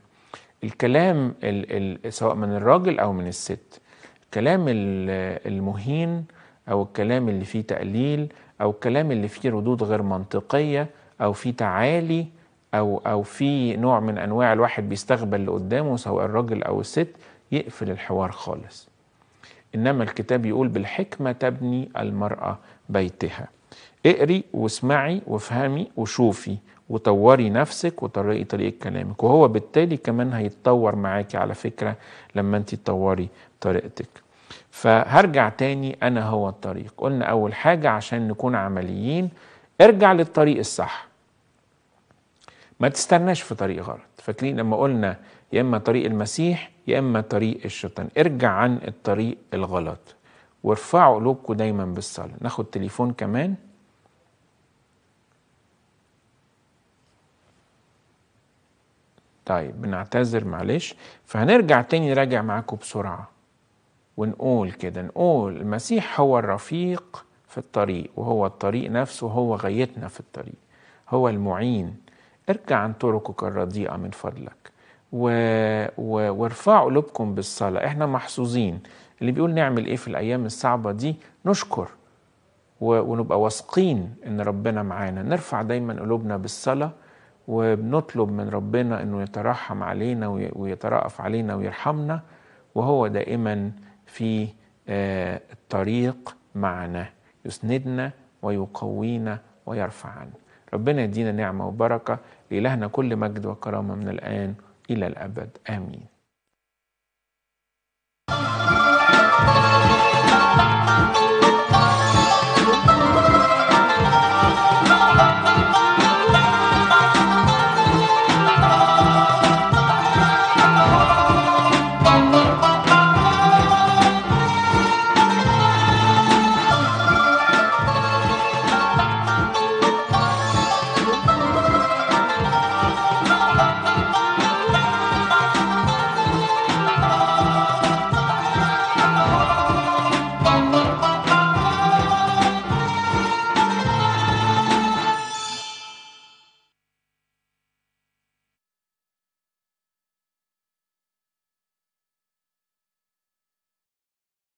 الكلام الـ الـ سواء من الراجل أو من الست الكلام المهين أو الكلام اللي فيه تقليل او الكلام اللي فيه ردود غير منطقيه او فيه تعالي او او في نوع من انواع الواحد بيستغبل اللي قدامه سواء الراجل او الست يقفل الحوار خالص انما الكتاب يقول بالحكمه تبني المراه بيتها اقري واسمعي وافهمي وشوفي وطوري نفسك وطرقي طريقه كلامك وهو بالتالي كمان هيتطور معاكي على فكره لما انت تطوري طريقتك فهرجع تاني أنا هو الطريق قلنا أول حاجة عشان نكون عمليين ارجع للطريق الصح ما تستناش في طريق غلط فاكرين لما قلنا يا إما طريق المسيح يا إما طريق الشيطان ارجع عن الطريق الغلط وارفعوا قلوبكم دايما بالصلاة ناخد تليفون كمان طيب بنعتذر معلش فهنرجع تاني نراجع معاكم بسرعه ونقول كده نقول المسيح هو الرفيق في الطريق وهو الطريق نفسه هو غايتنا في الطريق هو المعين ارجع عن طرقك الرديئة من فضلك و... و... وارفعوا قلوبكم بالصلاة احنا محظوظين اللي بيقول نعمل ايه في الايام الصعبة دي نشكر و... ونبقى واثقين ان ربنا معانا نرفع دايما قلوبنا بالصلاة وبنطلب من ربنا انه يترحم علينا ويترأف علينا ويرحمنا وهو دائما في آه، طريق معنا يسندنا ويقوينا ويرفع عنا ربنا يدينا نعمة وبركة لإلهنا كل مجد وكرامة من الآن إلى الأبد آمين thank you